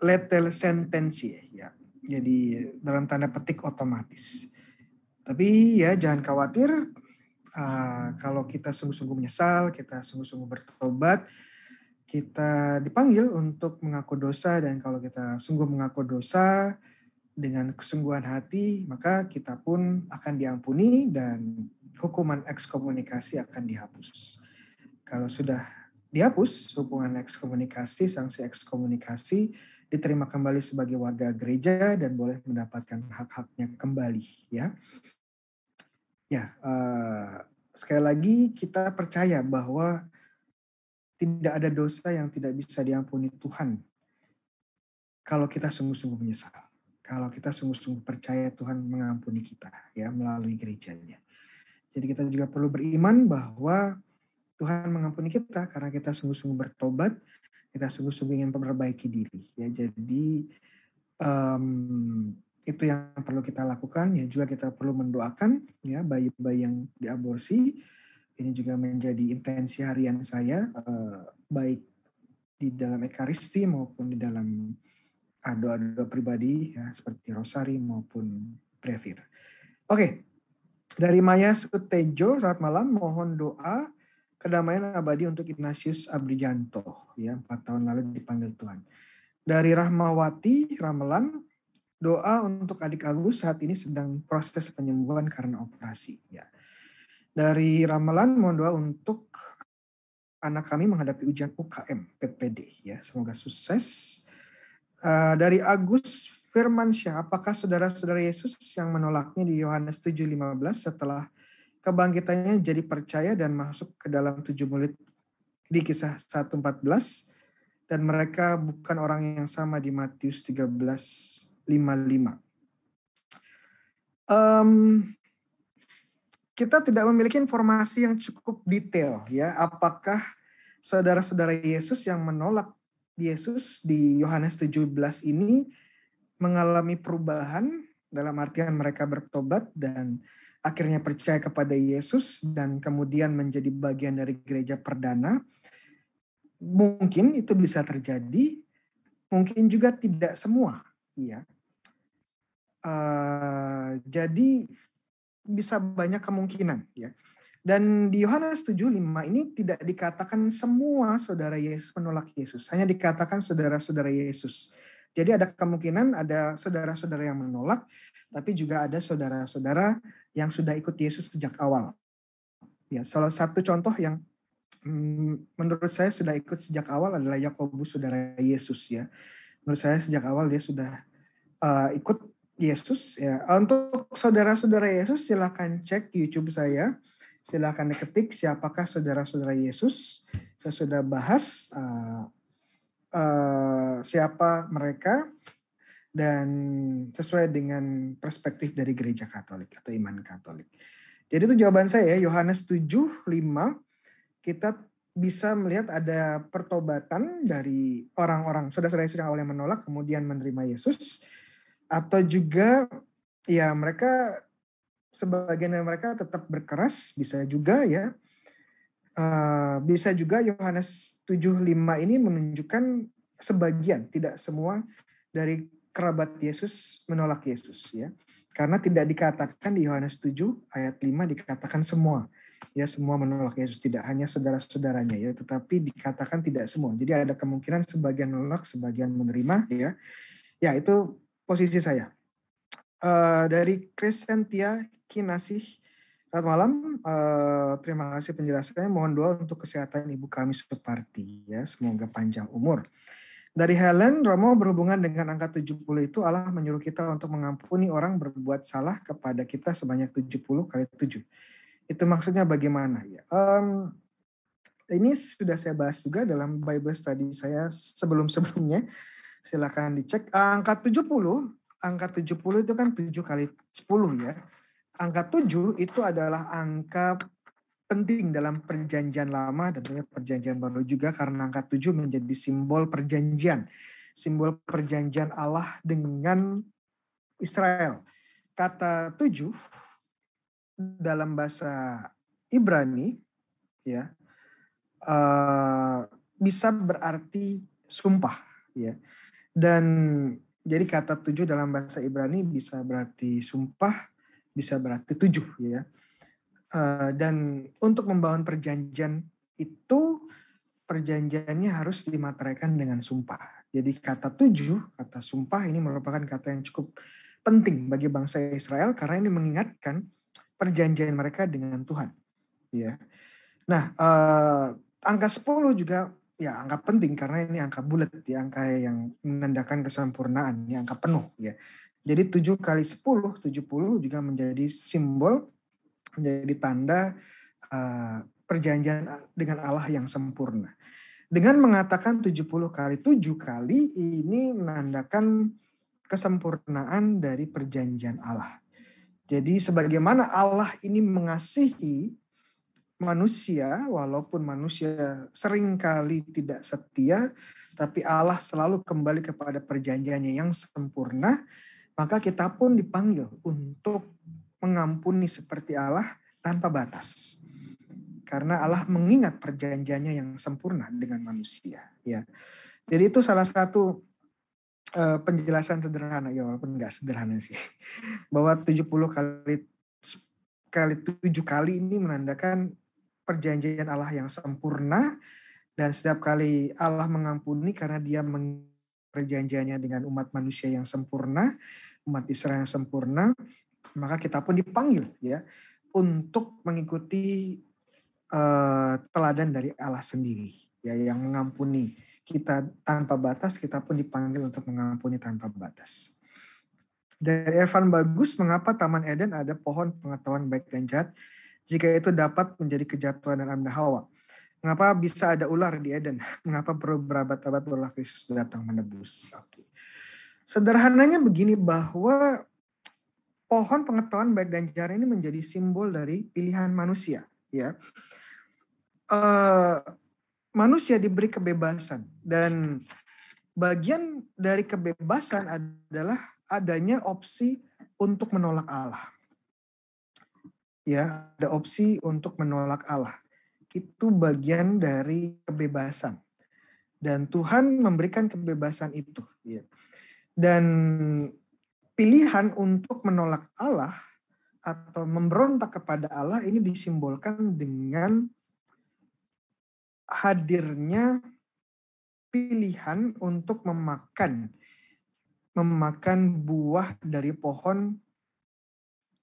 letel sentensi ya jadi dalam tanda petik otomatis tapi ya jangan khawatir uh, kalau kita sungguh-sungguh menyesal kita sungguh-sungguh bertobat kita dipanggil untuk mengaku dosa dan kalau kita sungguh mengaku dosa dengan kesungguhan hati maka kita pun akan diampuni dan hukuman ekskomunikasi akan dihapus. Kalau sudah dihapus hubungan ekskomunikasi, sanksi ekskomunikasi diterima kembali sebagai warga gereja dan boleh mendapatkan hak-haknya kembali ya. Ya, uh, sekali lagi kita percaya bahwa tidak ada dosa yang tidak bisa diampuni Tuhan. Kalau kita sungguh-sungguh menyesal. Kalau kita sungguh-sungguh percaya Tuhan mengampuni kita ya melalui gerejanya. Jadi kita juga perlu beriman bahwa Tuhan mengampuni kita karena kita sungguh-sungguh bertobat, kita sungguh-sungguh ingin memperbaiki diri. Ya, jadi um, itu yang perlu kita lakukan. Ya juga kita perlu mendoakan ya bayi-bayi yang diaborsi ini juga menjadi intensi harian saya, eh, baik di dalam Ekaristi maupun di dalam doa-doa pribadi, ya, seperti Rosari maupun Brevir. Oke, dari Maya Sutejo, saat malam mohon doa kedamaian abadi untuk Ignatius Abrijanto, ya, empat tahun lalu dipanggil Tuhan. Dari Rahmawati Ramelan, doa untuk adik Agus saat ini sedang proses penyembuhan karena operasi. Ya. Dari ramalan mohon doa untuk anak kami menghadapi ujian UKM PPD ya. Semoga sukses. Uh, dari Agus Firmansyah, apakah saudara-saudara Yesus yang menolaknya di Yohanes 7:15 setelah kebangkitannya jadi percaya dan masuk ke dalam tujuh mulut di kisah 1:14 dan mereka bukan orang yang sama di Matius 13:55. Um, kita tidak memiliki informasi yang cukup detail ya apakah saudara-saudara Yesus yang menolak Yesus di Yohanes 17 ini mengalami perubahan dalam artian mereka bertobat dan akhirnya percaya kepada Yesus dan kemudian menjadi bagian dari gereja perdana mungkin itu bisa terjadi mungkin juga tidak semua ya uh, jadi bisa banyak kemungkinan ya. Dan di Yohanes 7:5 ini tidak dikatakan semua saudara Yesus menolak Yesus, hanya dikatakan saudara-saudara Yesus. Jadi ada kemungkinan ada saudara-saudara yang menolak, tapi juga ada saudara-saudara yang sudah ikut Yesus sejak awal. Ya, salah satu contoh yang mm, menurut saya sudah ikut sejak awal adalah Yakobus saudara Yesus ya. Menurut saya sejak awal dia sudah uh, ikut Yesus ya. Untuk saudara-saudara Yesus silahkan cek YouTube saya. Silahkan ketik siapakah saudara-saudara Yesus. Saya sudah bahas uh, uh, siapa mereka dan sesuai dengan perspektif dari gereja Katolik atau iman Katolik. Jadi itu jawaban saya ya, Yohanes 7, 5. Kita bisa melihat ada pertobatan dari orang-orang, saudara-saudara Yesus yang awalnya menolak, kemudian menerima Yesus atau juga ya mereka sebagian dari mereka tetap berkeras bisa juga ya uh, bisa juga Yohanes 75 ini menunjukkan sebagian tidak semua dari kerabat Yesus menolak Yesus ya karena tidak dikatakan di Yohanes 7 ayat 5 dikatakan semua ya semua menolak Yesus tidak hanya saudara-saudaranya ya tetapi dikatakan tidak semua jadi ada kemungkinan sebagian menolak sebagian menerima ya ya itu posisi saya. Uh, dari Crescentia Kinasih, selamat malam. Uh, terima kasih penjelasannya. Mohon doa untuk kesehatan Ibu kami seperti Ya, semoga panjang umur. Dari Helen, Romo berhubungan dengan angka 70 itu Allah menyuruh kita untuk mengampuni orang berbuat salah kepada kita sebanyak 70 kali 7. Itu maksudnya bagaimana ya? Um, ini sudah saya bahas juga dalam Bible study saya sebelum-sebelumnya silakan dicek. Angka 70, angka 70 itu kan 7 kali 10 ya. Angka 7 itu adalah angka penting dalam perjanjian lama dan perjanjian baru juga karena angka 7 menjadi simbol perjanjian. Simbol perjanjian Allah dengan Israel. Kata 7 dalam bahasa Ibrani ya uh, bisa berarti sumpah ya. Dan jadi kata tujuh dalam bahasa Ibrani bisa berarti sumpah, bisa berarti tujuh ya. Eh, dan untuk membangun perjanjian itu perjanjiannya harus dimateraikan dengan sumpah. Jadi kata tujuh, kata sumpah ini merupakan kata yang cukup penting bagi bangsa Israel karena ini mengingatkan perjanjian mereka dengan Tuhan. Ya. Nah, eh, angka 10 juga ya angka penting karena ini angka bulat ya angka yang menandakan kesempurnaan ya angka penuh ya jadi 7 kali 10 70 juga menjadi simbol menjadi tanda uh, perjanjian dengan Allah yang sempurna dengan mengatakan 70 kali 7 kali ini menandakan kesempurnaan dari perjanjian Allah jadi sebagaimana Allah ini mengasihi manusia, walaupun manusia seringkali tidak setia, tapi Allah selalu kembali kepada perjanjiannya yang sempurna, maka kita pun dipanggil untuk mengampuni seperti Allah tanpa batas. Karena Allah mengingat perjanjiannya yang sempurna dengan manusia, ya. Jadi itu salah satu eh, penjelasan sederhana ya walaupun nggak sederhana sih. Bahwa 70 kali kali tujuh kali ini menandakan perjanjian Allah yang sempurna dan setiap kali Allah mengampuni karena dia perjanjiannya dengan umat manusia yang sempurna, umat Israel yang sempurna, maka kita pun dipanggil ya untuk mengikuti uh, teladan dari Allah sendiri ya yang mengampuni kita tanpa batas, kita pun dipanggil untuk mengampuni tanpa batas. Dari Evan Bagus, mengapa Taman Eden ada pohon pengetahuan baik dan jahat? jika itu dapat menjadi kejatuhan dan Anda Hawa. Mengapa bisa ada ular di Eden? Mengapa perlu berabad-abad ular Kristus datang menebus? Okay. Sederhananya begini bahwa pohon pengetahuan baik dan jahat ini menjadi simbol dari pilihan manusia. Ya, uh, manusia diberi kebebasan dan bagian dari kebebasan adalah adanya opsi untuk menolak Allah ya ada opsi untuk menolak Allah. Itu bagian dari kebebasan. Dan Tuhan memberikan kebebasan itu. Ya. Dan pilihan untuk menolak Allah atau memberontak kepada Allah ini disimbolkan dengan hadirnya pilihan untuk memakan memakan buah dari pohon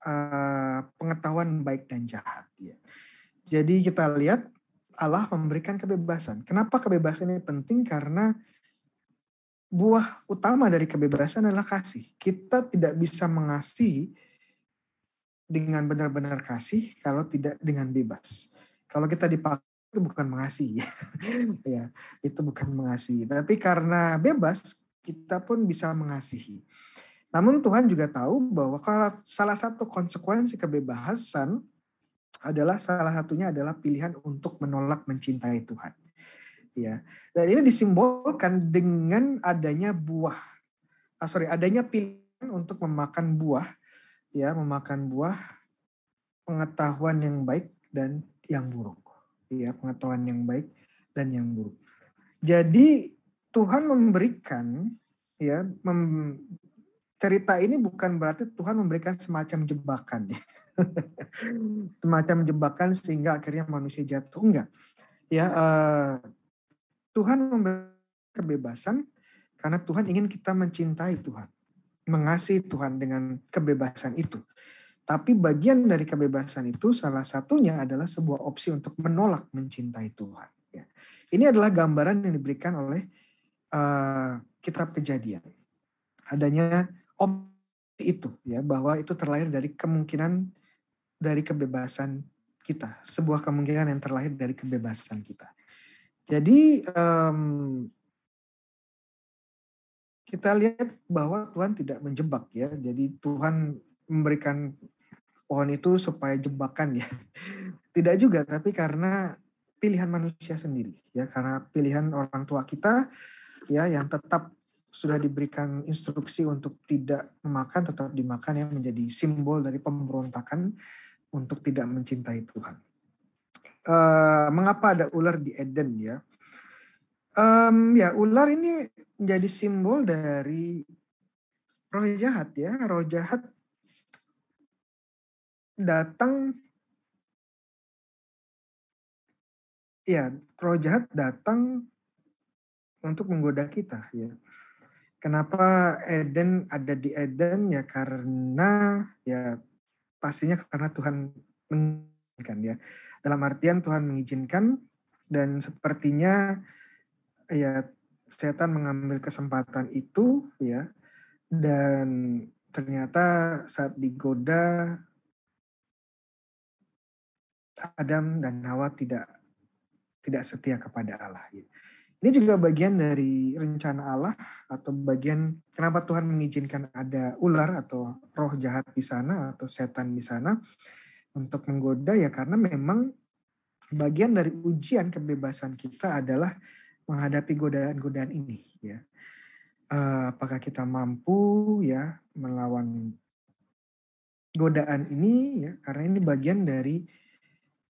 Eh, pengetahuan baik dan jahat. Ya. Jadi kita lihat Allah memberikan kebebasan. Kenapa kebebasan ini penting? Karena buah utama dari kebebasan adalah kasih. Kita tidak bisa mengasihi dengan benar-benar kasih kalau tidak dengan bebas. Kalau kita dipakai itu bukan mengasihi. ya, itu bukan mengasihi. Tapi karena bebas kita pun bisa mengasihi. Namun Tuhan juga tahu bahwa salah satu konsekuensi kebebasan adalah salah satunya adalah pilihan untuk menolak mencintai Tuhan. Ya. Dan ini disimbolkan dengan adanya buah. Ah, sorry, adanya pilihan untuk memakan buah, ya, memakan buah pengetahuan yang baik dan yang buruk. Ya, pengetahuan yang baik dan yang buruk. Jadi Tuhan memberikan ya mem, cerita ini bukan berarti Tuhan memberikan semacam jebakan ya. semacam jebakan sehingga akhirnya manusia jatuh enggak. Ya uh, Tuhan memberikan kebebasan karena Tuhan ingin kita mencintai Tuhan, mengasihi Tuhan dengan kebebasan itu. Tapi bagian dari kebebasan itu salah satunya adalah sebuah opsi untuk menolak mencintai Tuhan. Ya. Ini adalah gambaran yang diberikan oleh uh, Kitab Kejadian. Adanya om itu ya bahwa itu terlahir dari kemungkinan dari kebebasan kita sebuah kemungkinan yang terlahir dari kebebasan kita jadi um, kita lihat bahwa Tuhan tidak menjebak ya jadi Tuhan memberikan pohon itu supaya jebakan ya tidak juga tapi karena pilihan manusia sendiri ya karena pilihan orang tua kita ya yang tetap sudah diberikan instruksi untuk tidak memakan tetap dimakan yang menjadi simbol dari pemberontakan untuk tidak mencintai Tuhan. Uh, mengapa ada ular di Eden ya? Um, ya ular ini menjadi simbol dari roh jahat ya. Roh jahat datang ya roh jahat datang untuk menggoda kita ya Kenapa Eden ada di Eden ya karena ya pastinya karena Tuhan mengizinkan ya. Dalam artian Tuhan mengizinkan dan sepertinya ya setan mengambil kesempatan itu ya dan ternyata saat digoda Adam dan Hawa tidak tidak setia kepada Allah gitu. Ini juga bagian dari rencana Allah atau bagian kenapa Tuhan mengizinkan ada ular atau roh jahat di sana atau setan di sana untuk menggoda ya karena memang bagian dari ujian kebebasan kita adalah menghadapi godaan-godaan ini ya. Eh, apakah kita mampu ya melawan godaan ini ya karena ini bagian dari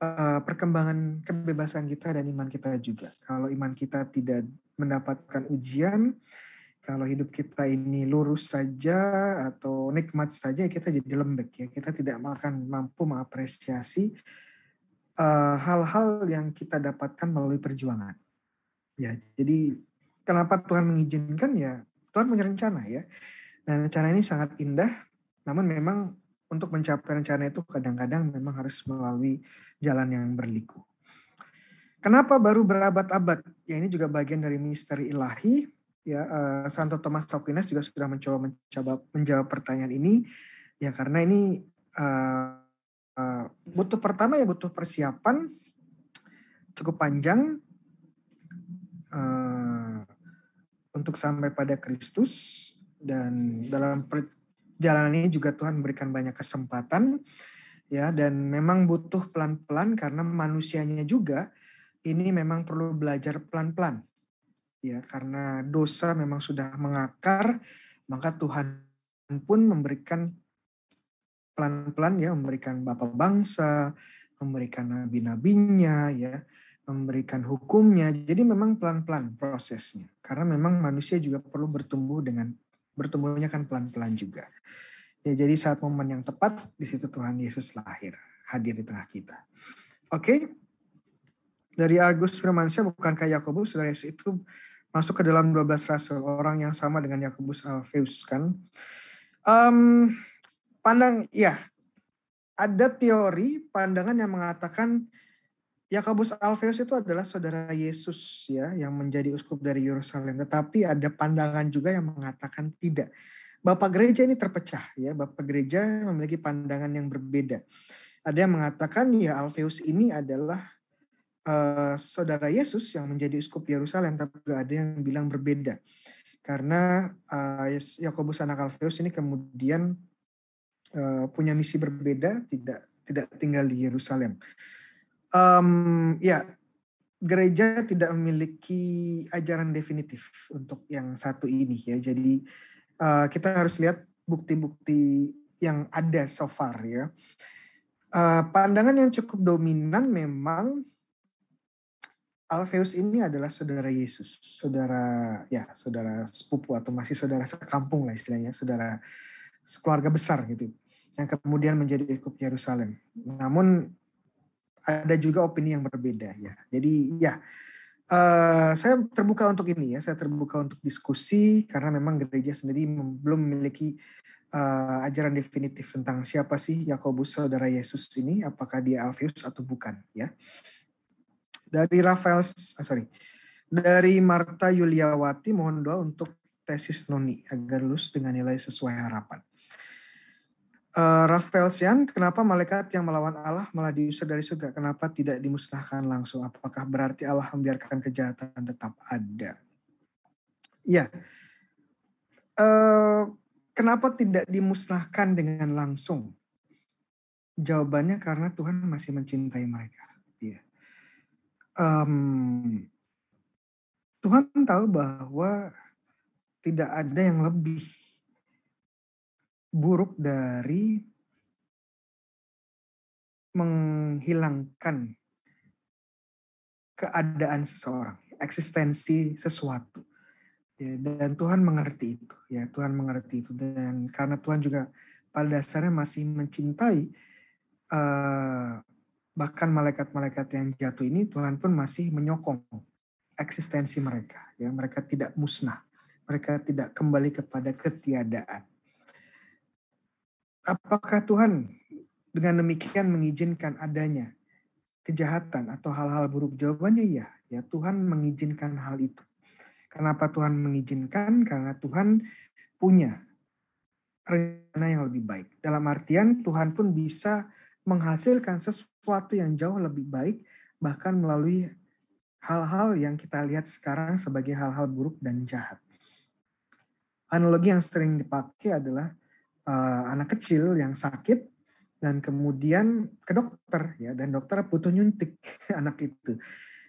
uh, perkembangan kebebasan kita dan iman kita juga. Kalau iman kita tidak mendapatkan ujian, kalau hidup kita ini lurus saja atau nikmat saja kita jadi lembek ya kita tidak akan mampu mengapresiasi eh, hal-hal uh, yang kita dapatkan melalui perjuangan ya jadi kenapa Tuhan mengizinkan ya Tuhan punya rencana ya dan rencana ini sangat indah namun memang untuk mencapai rencana itu kadang-kadang memang harus melalui jalan yang berliku. Kenapa baru berabad-abad? Ya ini juga bagian dari misteri ilahi. Ya uh, Santo Thomas Aquinas juga sudah mencoba mencoba menjawab pertanyaan ini. Ya karena ini uh, uh, butuh pertama ya butuh persiapan cukup panjang uh, untuk sampai pada Kristus dan dalam jalan ini juga Tuhan berikan banyak kesempatan ya dan memang butuh pelan-pelan karena manusianya juga ini memang perlu belajar pelan-pelan ya karena dosa memang sudah mengakar maka Tuhan pun memberikan pelan-pelan ya memberikan bapak bangsa memberikan nabi-nabinya ya memberikan hukumnya jadi memang pelan-pelan prosesnya karena memang manusia juga perlu bertumbuh dengan bertumbuhnya kan pelan-pelan juga. Ya, jadi saat momen yang tepat di situ Tuhan Yesus lahir, hadir di tengah kita. Oke. Okay? Dari Argus Firmansyah bukankah Yakobus saudara Yesus itu masuk ke dalam 12 rasul, orang yang sama dengan Yakobus Alfeus kan? Um, pandang ya ada teori pandangan yang mengatakan Yakobus Alpheus itu adalah saudara Yesus ya yang menjadi uskup dari Yerusalem. Tetapi ada pandangan juga yang mengatakan tidak. Bapak gereja ini terpecah ya. Bapak gereja memiliki pandangan yang berbeda. Ada yang mengatakan ya Alpheus ini adalah uh, saudara Yesus yang menjadi uskup Yerusalem. Tapi ada yang bilang berbeda. Karena uh, Yakobus anak Alpheus ini kemudian uh, punya misi berbeda, tidak tidak tinggal di Yerusalem. Um, ya, gereja tidak memiliki ajaran definitif untuk yang satu ini ya. Jadi uh, kita harus lihat bukti-bukti yang ada so far ya. Uh, pandangan yang cukup dominan memang Alpheus ini adalah saudara Yesus, saudara ya saudara sepupu atau masih saudara sekampung lah istilahnya, saudara keluarga besar gitu, yang kemudian menjadi ikut Yerusalem. Namun ada juga opini yang berbeda ya. Jadi ya uh, saya terbuka untuk ini ya, saya terbuka untuk diskusi karena memang gereja sendiri belum memiliki uh, ajaran definitif tentang siapa sih Yakobus saudara Yesus ini, apakah dia Alfius atau bukan ya. Dari Rafael, oh, sorry, dari Marta Yuliawati mohon doa untuk tesis Noni agar lulus dengan nilai sesuai harapan uh, Rafael Sian, kenapa malaikat yang melawan Allah malah diusir dari surga? Kenapa tidak dimusnahkan langsung? Apakah berarti Allah membiarkan kejahatan tetap ada? Ya, uh, kenapa tidak dimusnahkan dengan langsung? Jawabannya karena Tuhan masih mencintai mereka. Yeah. Iya. Um, Tuhan tahu bahwa tidak ada yang lebih buruk dari menghilangkan keadaan seseorang, eksistensi sesuatu. Ya, dan Tuhan mengerti itu, ya Tuhan mengerti itu dan karena Tuhan juga pada dasarnya masih mencintai uh, bahkan malaikat-malaikat yang jatuh ini Tuhan pun masih menyokong eksistensi mereka, ya mereka tidak musnah, mereka tidak kembali kepada ketiadaan. Apakah Tuhan dengan demikian mengizinkan adanya kejahatan atau hal-hal buruk? Jawabannya iya. Ya Tuhan mengizinkan hal itu. Kenapa Tuhan mengizinkan? Karena Tuhan punya rencana yang lebih baik. Dalam artian Tuhan pun bisa menghasilkan sesuatu yang jauh lebih baik bahkan melalui hal-hal yang kita lihat sekarang sebagai hal-hal buruk dan jahat. Analogi yang sering dipakai adalah uh, anak kecil yang sakit dan kemudian ke dokter ya dan dokter butuh nyuntik anak itu.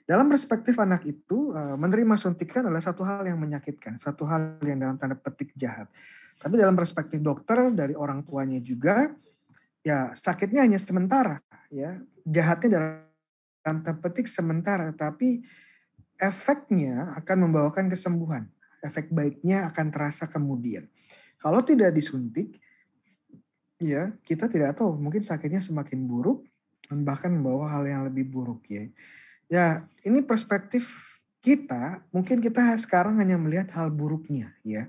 Dalam perspektif anak itu uh, menerima suntikan adalah satu hal yang menyakitkan, satu hal yang dalam tanda petik jahat. Tapi dalam perspektif dokter dari orang tuanya juga ya sakitnya hanya sementara ya, jahatnya dalam dalam tanda petik sementara tapi efeknya akan membawakan kesembuhan. Efek baiknya akan terasa kemudian. Kalau tidak disuntik, ya kita tidak tahu. Mungkin sakitnya semakin buruk dan bahkan membawa hal yang lebih buruk ya. Ya ini perspektif kita. Mungkin kita sekarang hanya melihat hal buruknya ya.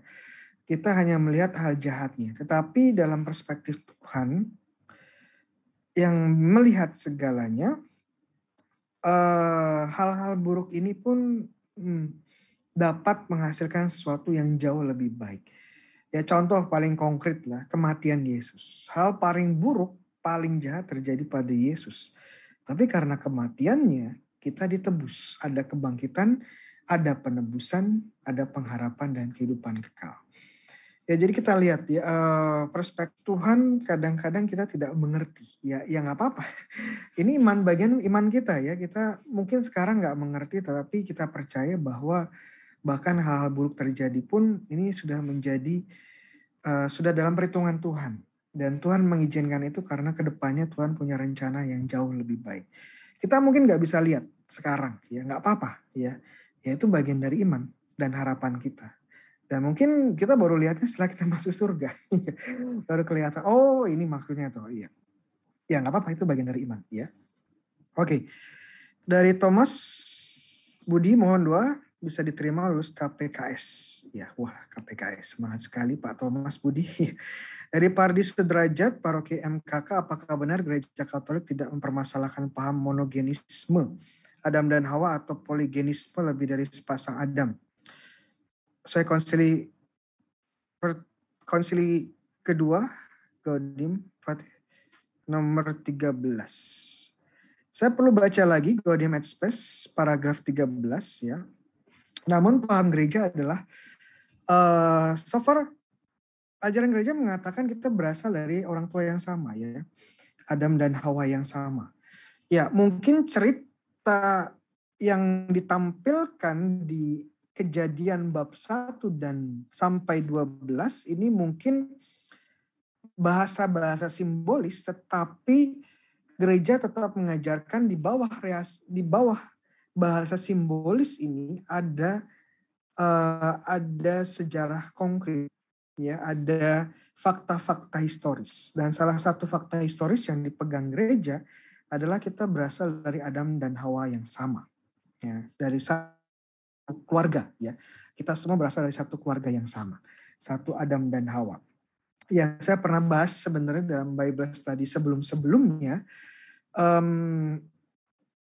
Kita hanya melihat hal jahatnya. Tetapi dalam perspektif Tuhan yang melihat segalanya, eh, hal-hal buruk ini pun hmm, dapat menghasilkan sesuatu yang jauh lebih baik. Ya contoh paling konkret lah, kematian Yesus. Hal paling buruk, paling jahat terjadi pada Yesus. Tapi karena kematiannya, kita ditebus. Ada kebangkitan, ada penebusan, ada pengharapan dan kehidupan kekal. Ya jadi kita lihat ya eh, perspektif Tuhan kadang-kadang kita tidak mengerti ya ya nggak apa-apa ini iman bagian iman kita ya kita mungkin sekarang nggak mengerti tapi kita percaya bahwa bahkan hal-hal buruk terjadi pun ini sudah menjadi uh, sudah dalam perhitungan Tuhan dan Tuhan mengizinkan itu karena kedepannya Tuhan punya rencana yang jauh lebih baik. Kita mungkin nggak bisa lihat sekarang ya nggak apa-apa ya yaitu bagian dari iman dan harapan kita dan mungkin kita baru lihatnya setelah kita masuk surga ya. baru kelihatan oh ini maksudnya tuh iya ya nggak apa-apa itu bagian dari iman ya oke dari Thomas Budi mohon doa bisa diterima lulus KPKS. Ya, wah KPKS. Semangat sekali Pak Thomas Budi. Dari Pardis Sudrajat, Paroki MKK, apakah benar gereja Katolik tidak mempermasalahkan paham monogenisme? Adam dan Hawa atau poligenisme lebih dari sepasang Adam. Sesuai konsili per, konsili kedua, Godim nomor 13. Saya perlu baca lagi Godim Express paragraf 13 ya. Namun paham gereja adalah uh, so far ajaran gereja mengatakan kita berasal dari orang tua yang sama ya. Adam dan Hawa yang sama. Ya, mungkin cerita yang ditampilkan di kejadian bab 1 dan sampai 12 ini mungkin bahasa-bahasa simbolis tetapi gereja tetap mengajarkan di bawah reas, di bawah bahasa simbolis ini ada uh, ada sejarah konkret ya ada fakta-fakta historis dan salah satu fakta historis yang dipegang gereja adalah kita berasal dari Adam dan Hawa yang sama ya dari satu keluarga ya kita semua berasal dari satu keluarga yang sama satu Adam dan Hawa yang saya pernah bahas sebenarnya dalam Bible Study sebelum sebelumnya um, mmm,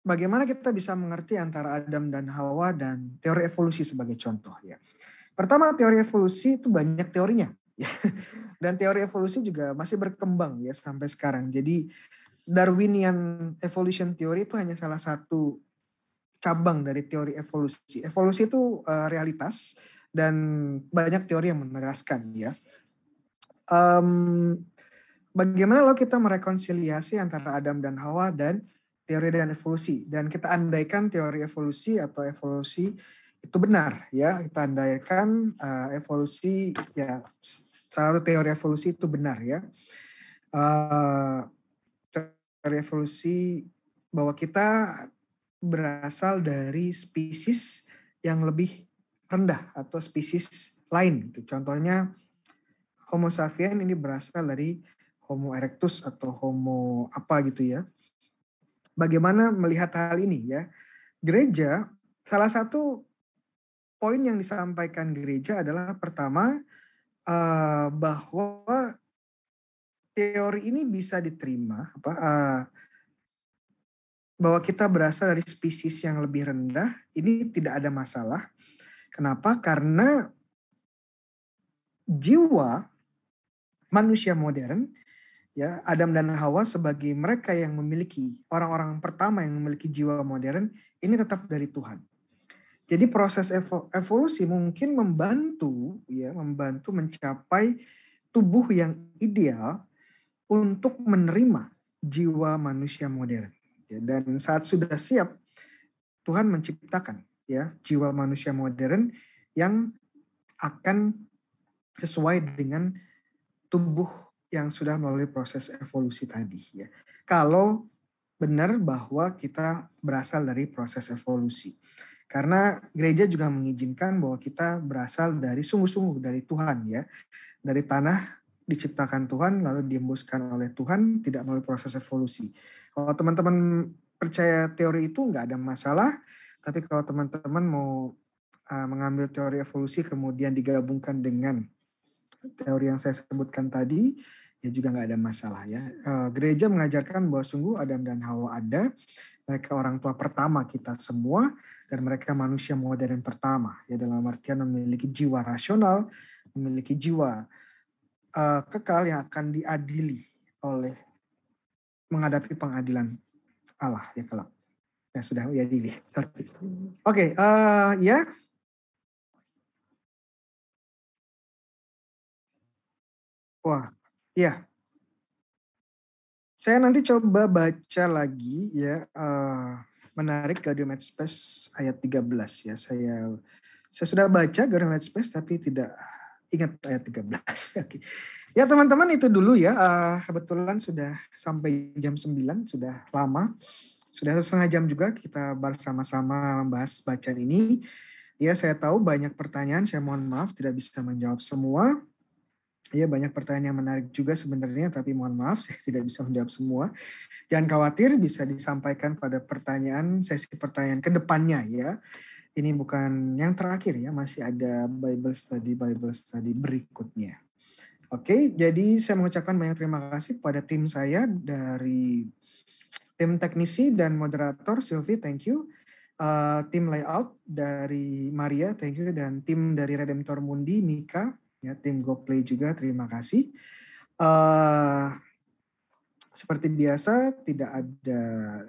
bagaimana kita bisa mengerti antara Adam dan Hawa dan teori evolusi sebagai contoh ya. Pertama teori evolusi itu banyak teorinya ya. Dan teori evolusi juga masih berkembang ya sampai sekarang. Jadi Darwinian evolution theory itu hanya salah satu cabang dari teori evolusi. Evolusi itu uh, realitas dan banyak teori yang menegaskan ya. Um, bagaimana kalau kita merekonsiliasi antara Adam dan Hawa dan teori dan evolusi dan kita andaikan teori evolusi atau evolusi itu benar ya kita andaikan uh, evolusi ya salah satu teori evolusi itu benar ya uh, teori evolusi bahwa kita berasal dari spesies yang lebih rendah atau spesies lain gitu. contohnya Homo sapiens ini berasal dari Homo erectus atau Homo apa gitu ya bagaimana melihat hal ini ya. Gereja salah satu poin yang disampaikan gereja adalah pertama eh, bahwa teori ini bisa diterima apa eh, bahwa kita berasal dari spesies yang lebih rendah ini tidak ada masalah. Kenapa? Karena jiwa manusia modern ya Adam dan Hawa sebagai mereka yang memiliki orang-orang pertama yang memiliki jiwa modern ini tetap dari Tuhan. Jadi proses evolusi mungkin membantu ya membantu mencapai tubuh yang ideal untuk menerima jiwa manusia modern. Ya. dan saat sudah siap Tuhan menciptakan ya jiwa manusia modern yang akan sesuai dengan tubuh yang sudah melalui proses evolusi tadi ya. Kalau benar bahwa kita berasal dari proses evolusi. Karena gereja juga mengizinkan bahwa kita berasal dari sungguh-sungguh dari Tuhan ya. Dari tanah diciptakan Tuhan lalu diembuskan oleh Tuhan tidak melalui proses evolusi. Kalau teman-teman percaya teori itu nggak ada masalah, tapi kalau teman-teman mau ah, mengambil teori evolusi kemudian digabungkan dengan teori yang saya sebutkan tadi, ya juga nggak ada masalah ya. Eh, gereja mengajarkan bahwa sungguh Adam dan Hawa ada, mereka orang tua pertama kita semua, dan mereka manusia modern pertama, ya dalam artian memiliki jiwa rasional, memiliki jiwa eh, kekal yang akan diadili oleh menghadapi pengadilan Allah ya kalau Ya sudah ya dilihat Oke, okay, uh, eh, ya Wah, iya. Saya nanti coba baca lagi ya uh, menarik Gaudium Match Space ayat 13 ya. Saya saya sudah baca Gaudium Match Space tapi tidak ingat ayat 13. Oke. Ya teman-teman itu dulu ya. Uh, kebetulan sudah sampai jam 9, sudah lama. Sudah setengah jam juga kita bersama-sama membahas bacaan ini. Ya saya tahu banyak pertanyaan, saya mohon maaf tidak bisa menjawab semua. Iya banyak pertanyaan yang menarik juga sebenarnya, tapi mohon maaf saya tidak bisa menjawab semua. Jangan khawatir bisa disampaikan pada pertanyaan sesi pertanyaan kedepannya ya. Ini bukan yang terakhir ya, masih ada Bible Study Bible Study berikutnya. Oke, jadi saya mengucapkan banyak terima kasih kepada tim saya dari tim teknisi dan moderator Sylvie, thank you. Uh, tim layout dari Maria, thank you dan tim dari Redemptor Mundi Mika ya tim GoPlay juga terima kasih. Uh, seperti biasa tidak ada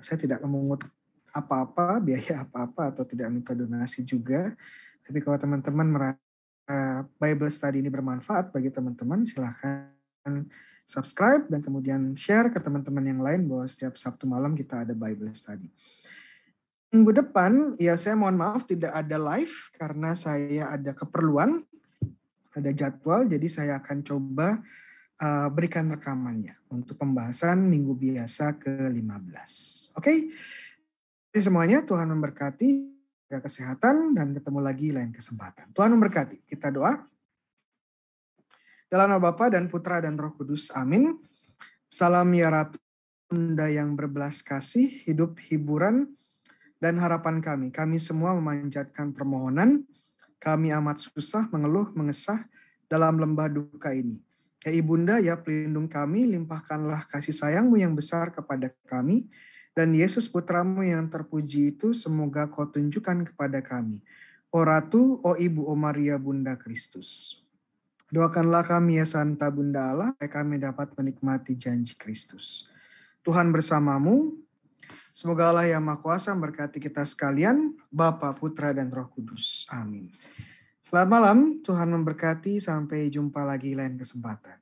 saya tidak memungut apa-apa biaya apa-apa atau tidak minta donasi juga. Tapi kalau teman-teman merasa Bible Study ini bermanfaat bagi teman-teman silahkan subscribe dan kemudian share ke teman-teman yang lain bahwa setiap Sabtu malam kita ada Bible Study. Minggu depan ya saya mohon maaf tidak ada live karena saya ada keperluan ada jadwal, jadi saya akan coba eh, berikan rekamannya untuk pembahasan minggu biasa ke-15. Oke, okay? Jadi semuanya Tuhan memberkati kesehatan dan ketemu lagi lain kesempatan. Tuhan memberkati. Kita doa. Dalam nama Bapa dan Putra dan Roh Kudus. Amin. Salam ya Ratu Bunda yang berbelas kasih, hidup, hiburan, dan harapan kami. Kami semua memanjatkan permohonan kami amat susah mengeluh, mengesah dalam lembah duka ini. Ya Ibunda, ya pelindung kami, limpahkanlah kasih sayangmu yang besar kepada kami, dan Yesus putramu yang terpuji itu semoga kau tunjukkan kepada kami. O Ratu, O Ibu, O Maria, Bunda Kristus. Doakanlah kami ya Santa Bunda Allah, supaya kami dapat menikmati janji Kristus. Tuhan bersamamu, Semoga Allah yang Maha Kuasa memberkati kita sekalian, Bapa, Putra, dan Roh Kudus. Amin. Selamat malam, Tuhan memberkati. Sampai jumpa lagi lain kesempatan.